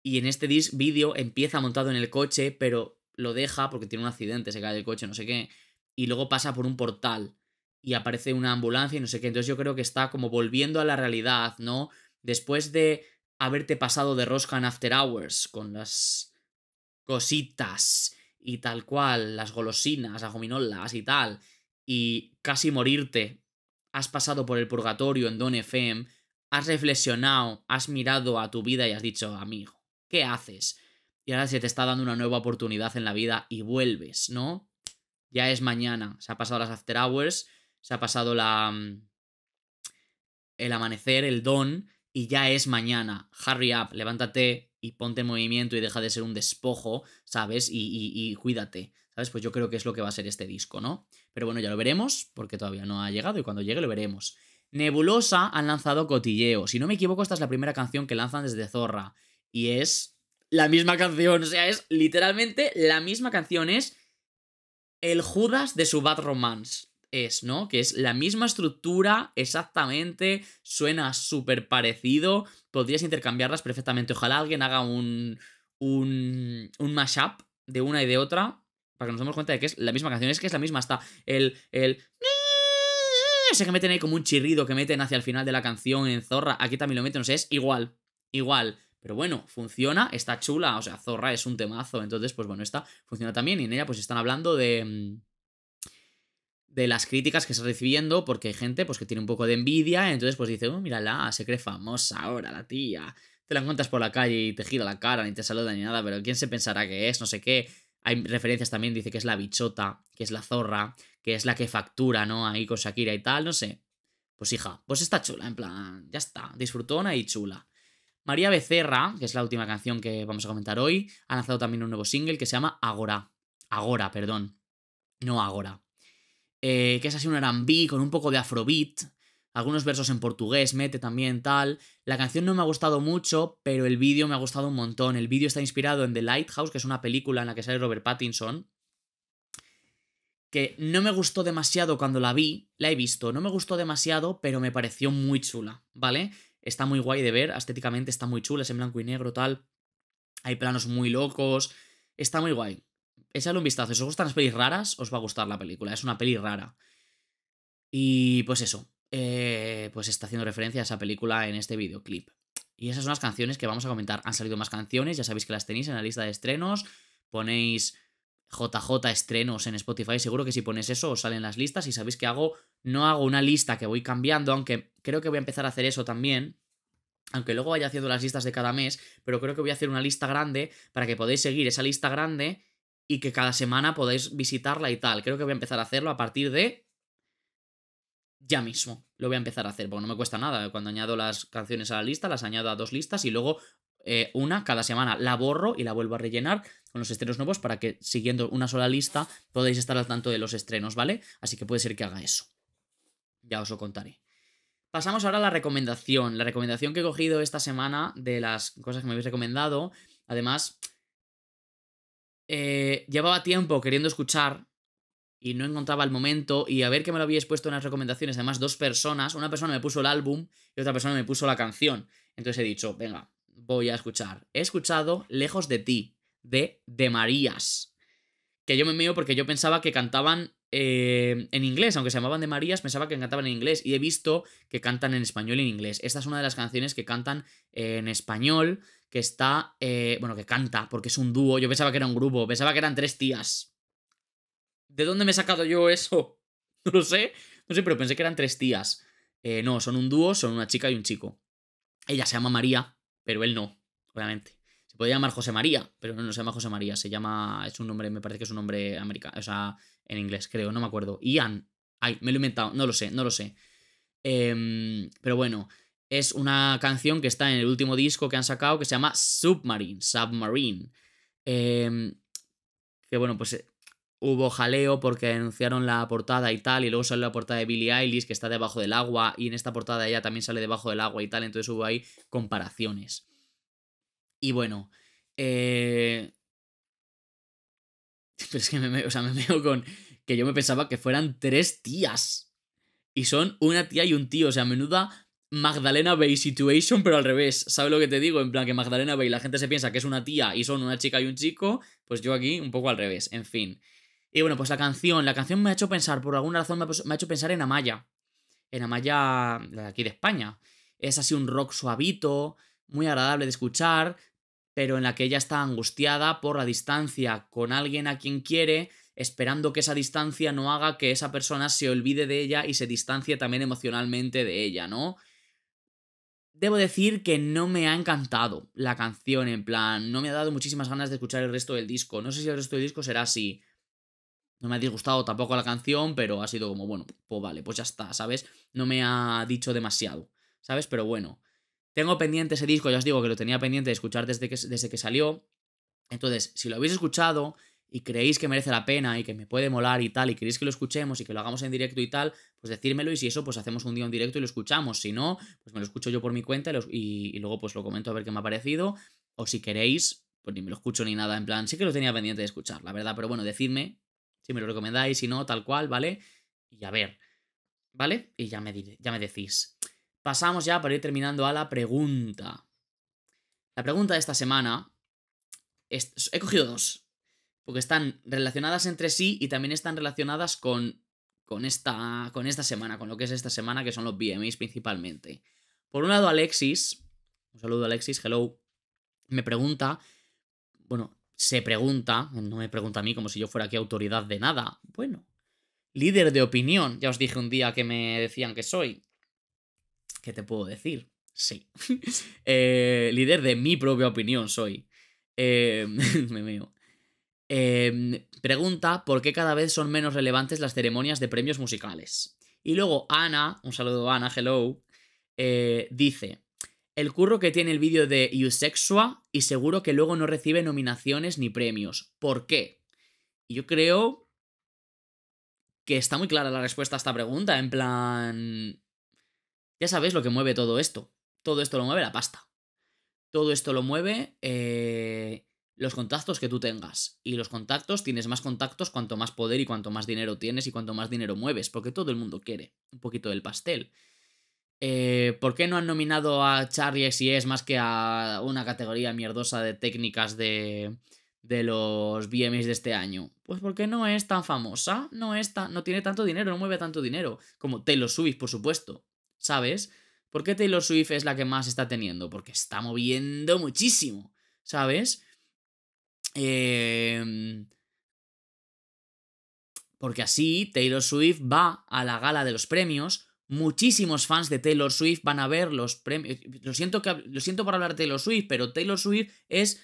Y en este vídeo empieza montado en el coche, pero lo deja porque tiene un accidente, se cae del coche, no sé qué. Y luego pasa por un portal y aparece una ambulancia y no sé qué. Entonces yo creo que está como volviendo a la realidad, ¿no? Después de haberte pasado de rosca en After Hours con las cositas y tal cual, las golosinas, las y tal, y casi morirte. Has pasado por el purgatorio en Don FM, has reflexionado, has mirado a tu vida y has dicho, amigo, ¿qué haces? Y ahora se te está dando una nueva oportunidad en la vida y vuelves, ¿no? Ya es mañana, se ha pasado las After Hours, se ha pasado la mm, el amanecer, el don, y ya es mañana. Hurry up, levántate y ponte en movimiento y deja de ser un despojo, ¿sabes? Y, cuídate, ¿sabes? Pues yo creo que es lo que va a ser este disco, ¿no? Pero bueno, ya lo veremos, porque todavía no ha llegado y cuando llegue lo veremos. Nebulosa han lanzado Cotilleo. Si no me equivoco, esta es la primera canción que lanzan desde Zorra. Y es la misma canción, o sea, es literalmente la misma canción, es el Judas de su Bad Romance es, ¿no? Que es la misma estructura, exactamente, suena súper parecido, podrías intercambiarlas perfectamente. Ojalá alguien haga un, un, un mashup de una y de otra, para que nos demos cuenta de que es la misma canción, es que es la misma, hasta el... el ese que meten ahí como un chirrido que meten hacia el final de la canción en Zorra, aquí también lo meten, no sé, es igual, igual. Pero bueno, funciona, está chula, o sea, Zorra es un temazo, entonces pues bueno, esta funciona también y en ella pues están hablando de mm, de las críticas que está recibiendo, porque hay gente pues, que tiene un poco de envidia, entonces pues dice, oh, mírala, se cree famosa ahora la tía. Te la encuentras por la calle y te gira la cara, ni te saluda ni nada, pero ¿quién se pensará que es? No sé qué. Hay referencias también, dice que es la bichota, que es la zorra, que es la que factura, ¿no? Ahí con Shakira y tal, no sé. Pues hija, pues está chula, en plan, ya está, disfrutona y chula. María Becerra, que es la última canción que vamos a comentar hoy, ha lanzado también un nuevo single que se llama Agora. Agora, perdón. No Agora. Eh, que es así un R&B con un poco de afrobeat, algunos versos en portugués, mete también tal. La canción no me ha gustado mucho, pero el vídeo me ha gustado un montón. El vídeo está inspirado en The Lighthouse, que es una película en la que sale Robert Pattinson, que no me gustó demasiado cuando la vi, la he visto, no me gustó demasiado, pero me pareció muy chula, ¿vale? Está muy guay de ver, estéticamente está muy chula, es en blanco y negro, tal. Hay planos muy locos, está muy guay echadle un vistazo. Si os gustan las pelis raras, os va a gustar la película. Es una peli rara. Y pues eso. Eh, pues está haciendo referencia a esa película en este videoclip. Y esas son las canciones que vamos a comentar. Han salido más canciones, ya sabéis que las tenéis en la lista de estrenos. Ponéis JJ estrenos en Spotify. Seguro que si pones eso os salen las listas. Y sabéis que hago, no hago una lista que voy cambiando, aunque creo que voy a empezar a hacer eso también. Aunque luego vaya haciendo las listas de cada mes, pero creo que voy a hacer una lista grande para que podáis seguir esa lista grande y que cada semana podáis visitarla y tal. Creo que voy a empezar a hacerlo a partir de ya mismo. Lo voy a empezar a hacer, porque no me cuesta nada. Cuando añado las canciones a la lista, las añado a dos listas y luego eh, una cada semana la borro y la vuelvo a rellenar con los estrenos nuevos para que siguiendo una sola lista podáis estar al tanto de los estrenos, ¿vale? Así que puede ser que haga eso. Ya os lo contaré. Pasamos ahora a la recomendación. La recomendación que he cogido esta semana de las cosas que me habéis recomendado. Además, eh, llevaba tiempo queriendo escuchar y no encontraba el momento y a ver que me lo habíais puesto en las recomendaciones, además dos personas, una persona me puso el álbum y otra persona me puso la canción. Entonces he dicho, venga, voy a escuchar. He escuchado Lejos de ti, de De Marías, que yo me mío porque yo pensaba que cantaban eh, en inglés, aunque se llamaban de Marías, pensaba que cantaban en inglés y he visto que cantan en español y en inglés. Esta es una de las canciones que cantan en español, que está, eh, bueno, que canta, porque es un dúo, yo pensaba que era un grupo, pensaba que eran tres tías. ¿De dónde me he sacado yo eso? [laughs] No lo sé, no sé, pero pensé que eran tres tías. Eh, no, son un dúo, son una chica y un chico. Ella se llama María, pero él no, obviamente. Se podía llamar José María, pero no, se llama José María, se llama. Es un nombre, me parece que es un nombre americano, o sea, en inglés, creo, no me acuerdo. Ian. Ay, me lo he inventado, no lo sé, no lo sé. Em, pero bueno, es una canción que está en el último disco que han sacado que se llama Submarine. Submarine. Em, que bueno, pues eh, hubo jaleo porque anunciaron la portada y tal, y luego salió la portada de Billie Eilish que está debajo del agua, y en esta portada ella también sale debajo del agua y tal, entonces hubo ahí comparaciones. Y bueno, eh... [laughs] es que me, [laughs] veo con que yo me pensaba que fueran tres tías. Y son una tía y un tío. O sea, menuda Magdalena Bay situation, pero al revés. ¿Sabes lo que te digo? En plan, que Magdalena Bay la gente se piensa que es una tía y son una chica y un chico. Pues yo aquí un poco al revés. En fin. Y bueno, pues la canción. La canción me ha hecho pensar, por alguna razón me ha hecho pensar en Amaya. En Amaya, la de aquí de España. Es así un rock suavito, muy agradable de escuchar pero en la que ella está angustiada por la distancia con alguien a quien quiere, esperando que esa distancia no haga que esa persona se olvide de ella y se distancie también emocionalmente de ella, ¿no? Debo decir que no me ha encantado la canción, en plan, no me ha dado muchísimas ganas de escuchar el resto del disco. No sé si el resto del disco será así. No me ha disgustado tampoco la canción, pero ha sido como, bueno, pues vale, pues ya está, ¿sabes? No me ha dicho demasiado, ¿sabes? Pero bueno. Tengo pendiente ese disco, ya os digo que lo tenía pendiente de escuchar desde que, desde que salió. Entonces, si lo habéis escuchado y creéis que merece la pena y que me puede molar y tal, y queréis que lo escuchemos y que lo hagamos en directo y tal, pues decírmelo y si eso, pues hacemos un día en directo y lo escuchamos. Si no, pues me lo escucho yo por mi cuenta y, luego pues lo comento a ver qué me ha parecido. O si queréis, pues ni me lo escucho ni nada, en plan, sí que lo tenía pendiente de escuchar, la verdad, pero bueno, decidme si me lo recomendáis, si no, tal cual, ¿vale? Y a ver, ¿vale? Y ya me, ya me decís pasamos ya para ir terminando a la pregunta. La pregunta de esta semana. he cogido dos. Porque están relacionadas entre sí y también están relacionadas con, con, esta, con esta semana, con lo que es esta semana, que son los BMAs principalmente. Por un lado, Alexis. Un saludo, Alexis. Hello. Me pregunta. Bueno, se pregunta. No me pregunta a mí como si yo fuera aquí autoridad de nada. Bueno. Líder de opinión. Ya os dije un día que me decían que soy. ¿Qué te puedo decir? Sí. [laughs] Eh, líder de mi propia opinión soy. Eh, [laughs] me meo. Em, pregunta por qué cada vez son menos relevantes las ceremonias de premios musicales. Y luego Ana, un saludo a Ana, hello, eh, dice, el curro que tiene el vídeo de Usexua y seguro que luego no recibe nominaciones ni premios. ¿Por qué? yo creo que está muy clara la respuesta a esta pregunta, en plan... Ya sabéis lo que mueve todo esto. Todo esto lo mueve la pasta. Todo esto lo mueve eh, los contactos que tú tengas. Y los contactos, tienes más contactos cuanto más poder y cuanto más dinero tienes y cuanto más dinero mueves, porque todo el mundo quiere un poquito del pastel. Eh, ¿Por qué no han nominado a Charlie es más que a una categoría mierdosa de técnicas de, los VMAs de este año? Pues porque no es tan famosa, no, está, no tiene tanto dinero, no mueve tanto dinero. Como lo subís, por supuesto. ¿sabes? ¿Por qué Taylor Swift es la que más está teniendo? Porque está moviendo muchísimo, ¿sabes? Em, porque así Taylor Swift va a la gala de los premios. Muchísimos fans de Taylor Swift van a ver los premios. Lo siento, que, lo siento por hablar de Taylor Swift, pero Taylor Swift es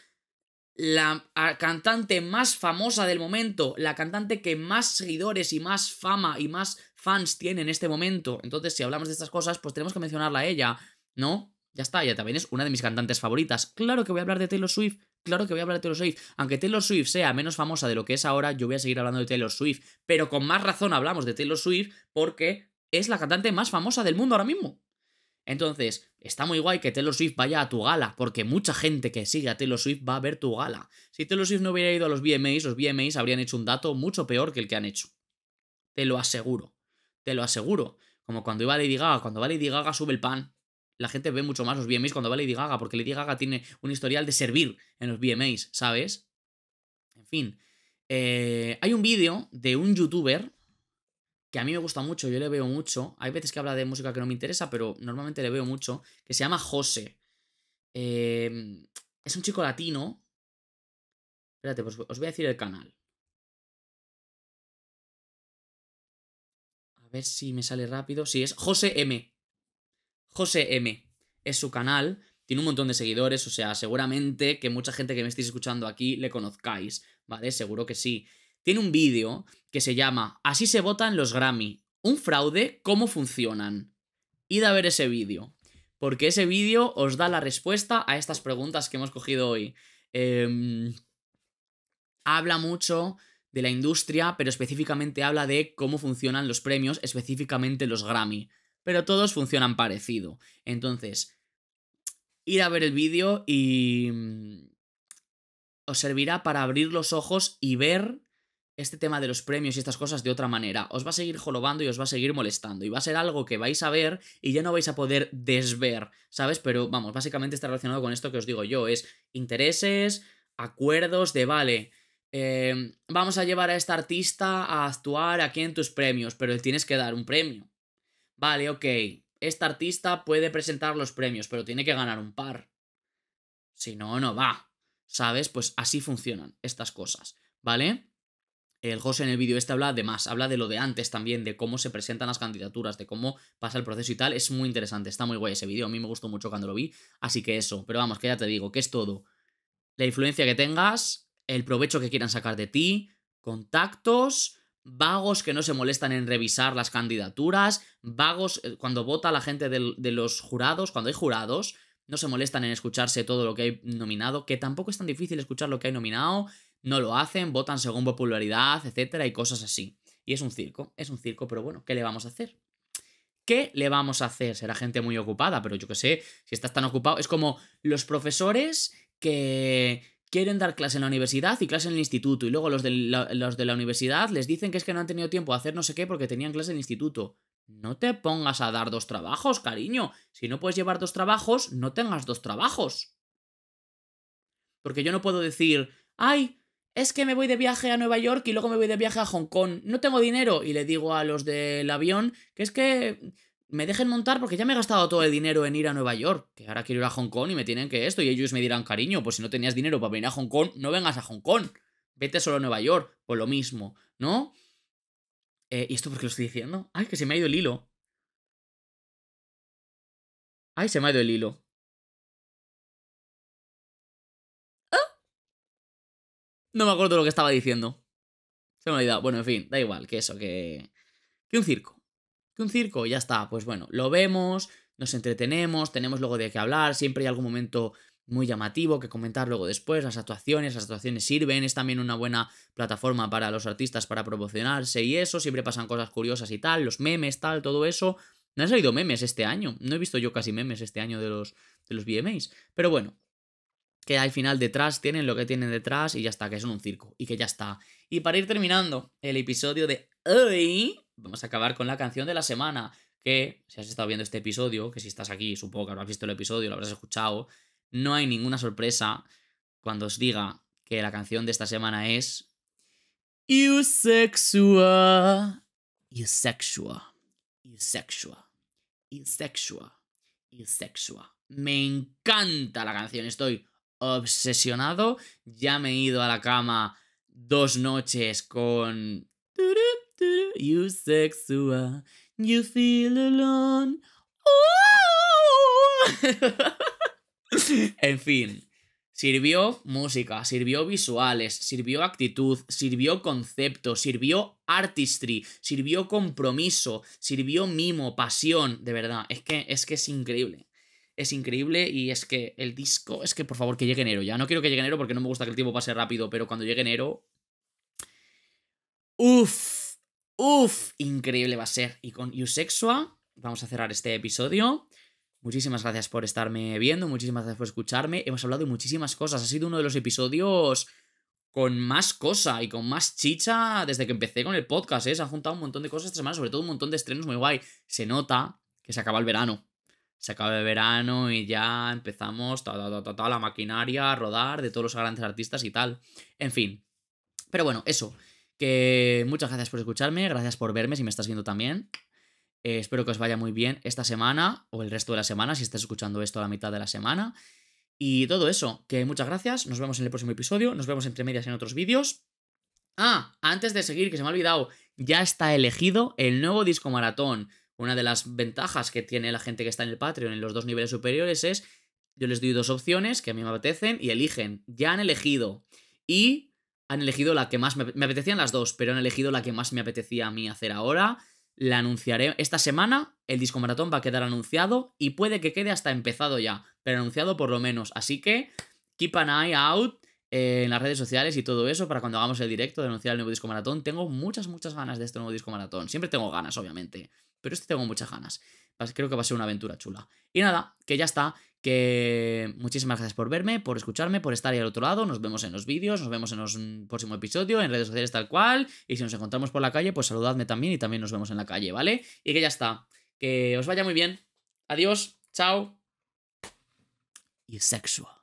la cantante más famosa del momento, la cantante que más seguidores y más fama y más fans tiene en este momento. Entonces, si hablamos de estas cosas, pues tenemos que mencionarla a ella, ¿no? Ya está, ella también es una de mis cantantes favoritas. Claro que voy a hablar de Taylor Swift, claro que voy a hablar de Taylor Swift. Aunque Taylor Swift sea menos famosa de lo que es ahora, yo voy a seguir hablando de Taylor Swift. Pero con más razón hablamos de Taylor Swift porque es la cantante más famosa del mundo ahora mismo. Entonces, está muy guay que Taylor Swift vaya a tu gala, porque mucha gente que sigue a Taylor Swift va a ver tu gala. Si Taylor Swift no hubiera ido a los VMAs, los VMAs habrían hecho un dato mucho peor que el que han hecho. Te lo aseguro. Te lo aseguro. Como cuando iba Lady Gaga, cuando va Lady Gaga sube el pan. La gente ve mucho más los VMAs cuando va Lady Gaga, porque Lady Gaga tiene un historial de servir en los VMAs, ¿sabes? En fin. Eh, hay un vídeo de un youtuber que a mí me gusta mucho, yo le veo mucho. Hay veces que habla de música que no me interesa, pero normalmente le veo mucho, que se llama José. Eh, es un chico latino. Espérate, pues os voy a decir el canal. A ver si me sale rápido. Sí, es José M. José M. Es su canal. Tiene un montón de seguidores, o sea, seguramente que mucha gente que me estéis escuchando aquí le conozcáis, ¿vale? Seguro que sí. Tiene un vídeo que se llama Así se votan los Grammy. Un fraude, ¿cómo funcionan? Id a ver ese vídeo, porque ese vídeo os da la respuesta a estas preguntas que hemos cogido hoy. Em, habla mucho de la industria, pero específicamente habla de cómo funcionan los premios, específicamente los Grammy. Pero todos funcionan parecido. Entonces, ir a ver el vídeo y mm, os servirá para abrir los ojos y ver este tema de los premios y estas cosas de otra manera. Os va a seguir jolobando y os va a seguir molestando. Y va a ser algo que vais a ver y ya no vais a poder desver, ¿sabes? Pero vamos, básicamente está relacionado con esto que os digo yo. Es intereses, acuerdos de, vale, Em, vamos a llevar a esta artista a actuar aquí en tus premios, pero él tienes que dar un premio. Vale, ok, esta artista puede presentar los premios, pero tiene que ganar un par. Si no, no va. ¿Sabes? Pues así funcionan estas cosas, ¿vale? El José en el vídeo este habla de más, habla de lo de antes también, de cómo se presentan las candidaturas, de cómo pasa el proceso y tal. Es muy interesante, está muy guay ese vídeo, a mí me gustó mucho cuando lo vi, así que eso. Pero vamos, que ya te digo, que es todo. La influencia que tengas, el provecho que quieran sacar de ti, contactos, vagos que no se molestan en revisar las candidaturas, vagos eh, cuando vota la gente de los jurados, cuando hay jurados, no se molestan en escucharse todo lo que hay nominado, que tampoco es tan difícil escuchar lo que hay nominado, no lo hacen, votan según popularidad, etcétera, y cosas así. Y es un circo, es un circo, pero bueno, ¿qué le vamos a hacer? ¿Qué le vamos a hacer? Será gente muy ocupada, pero yo qué sé, si estás tan ocupado, es como los profesores que quieren dar clase en la universidad y clase en el instituto, y luego los de la, los de la universidad les dicen que es que no han tenido tiempo de hacer no sé qué porque tenían clase en el instituto. No te pongas a dar dos trabajos, cariño. Si no puedes llevar dos trabajos, no tengas dos trabajos. Porque yo no puedo decir, ay, es que me voy de viaje a Nueva York y luego me voy de viaje a Hong Kong, no tengo dinero. Y le digo a los del avión que es que me dejen montar porque ya me he gastado todo el dinero en ir a Nueva York, que ahora quiero ir a Hong Kong y me tienen que esto, y ellos me dirán, cariño, pues si no tenías dinero para venir a Hong Kong, no vengas a Hong Kong, vete solo a Nueva York, por lo mismo, ¿no? Eh, ¿Y esto por qué lo estoy diciendo? Ay, que se me ha ido el hilo. Ay, se me ha ido el hilo. ¡Ah! No me acuerdo lo que estaba diciendo. Se me ha ido Bueno, en fin, da igual, que eso, que... Que un circo que un circo, ya está, pues bueno, lo vemos, nos entretenemos, tenemos luego de qué hablar, siempre hay algún momento muy llamativo que comentar luego después, las actuaciones, las actuaciones sirven, es también una buena plataforma para los artistas para promocionarse y eso, siempre pasan cosas curiosas y tal, los memes, tal, todo eso. No han salido memes este año, no he visto yo casi memes este año de los, de los VMAs, pero bueno, que al final detrás tienen lo que tienen detrás y ya está, que son un circo y que ya está. Y para ir terminando el episodio de hoy, vamos a acabar con la canción de la semana, que si has estado viendo este episodio, que si estás aquí, supongo que habrás visto el episodio, lo habrás escuchado, no hay ninguna sorpresa cuando os diga que la canción de esta semana es sexual you Me encanta la canción, estoy obsesionado. Ya me he ido a la cama dos noches con You sexual, you feel alone. [laughs] en fin, sirvió música, sirvió visuales, sirvió actitud, sirvió concepto, sirvió artistry, sirvió compromiso, sirvió mimo, pasión, de verdad, es que es, que es increíble. Es increíble y es que el disco, es que por favor que llegue enero ya. No quiero que llegue enero porque no me gusta que el tiempo pase rápido, pero cuando llegue enero... Uff, Uf, increíble va a ser. Y con Yusexua vamos a cerrar este episodio. Muchísimas gracias por estarme viendo, muchísimas gracias por escucharme. Hemos hablado de muchísimas cosas. Ha sido uno de los episodios con más cosa y con más chicha desde que empecé con el podcast. ¿eh? Se han juntado un montón de cosas esta semana, sobre todo un montón de estrenos muy guay. Se nota que se acaba el verano. Se acaba el verano y ya empezamos toda la maquinaria a rodar de todos los grandes artistas y tal. En fin. Pero bueno, eso. Que muchas gracias por escucharme, gracias por verme si me estás viendo también. Eh, espero que os vaya muy bien esta semana o el resto de la semana, si estás escuchando esto a la mitad de la semana. Y todo eso, que muchas gracias, nos vemos en el próximo episodio, nos vemos entre medias en otros vídeos. Ah, antes de seguir, que se me ha olvidado, ya está elegido el nuevo disco maratón. Una de las ventajas que tiene la gente que está en el Patreon en los dos niveles superiores es, yo les doy dos opciones que a mí me apetecen y eligen, ya han elegido. Y han elegido la que más me, apetecían las dos, pero han elegido la que más me apetecía a mí hacer ahora. La anunciaré esta semana, el disco maratón va a quedar anunciado y puede que quede hasta empezado ya, pero anunciado por lo menos. Así que keep an eye out eh, en las redes sociales y todo eso para cuando hagamos el directo de anunciar el nuevo disco maratón. Tengo muchas, muchas ganas de este nuevo disco maratón. Siempre tengo ganas, obviamente, pero este tengo muchas ganas. Creo que va a ser una aventura chula. Y nada, que ya está. Que muchísimas gracias por verme, por escucharme, por estar ahí al otro lado. Nos vemos en los vídeos, nos vemos en el mm, próximo episodio, en redes sociales tal cual. Y si nos encontramos por la calle, pues saludadme también y también nos vemos en la calle, ¿vale? Y que ya está. Que os vaya muy bien. Adiós, chao. Y sexo.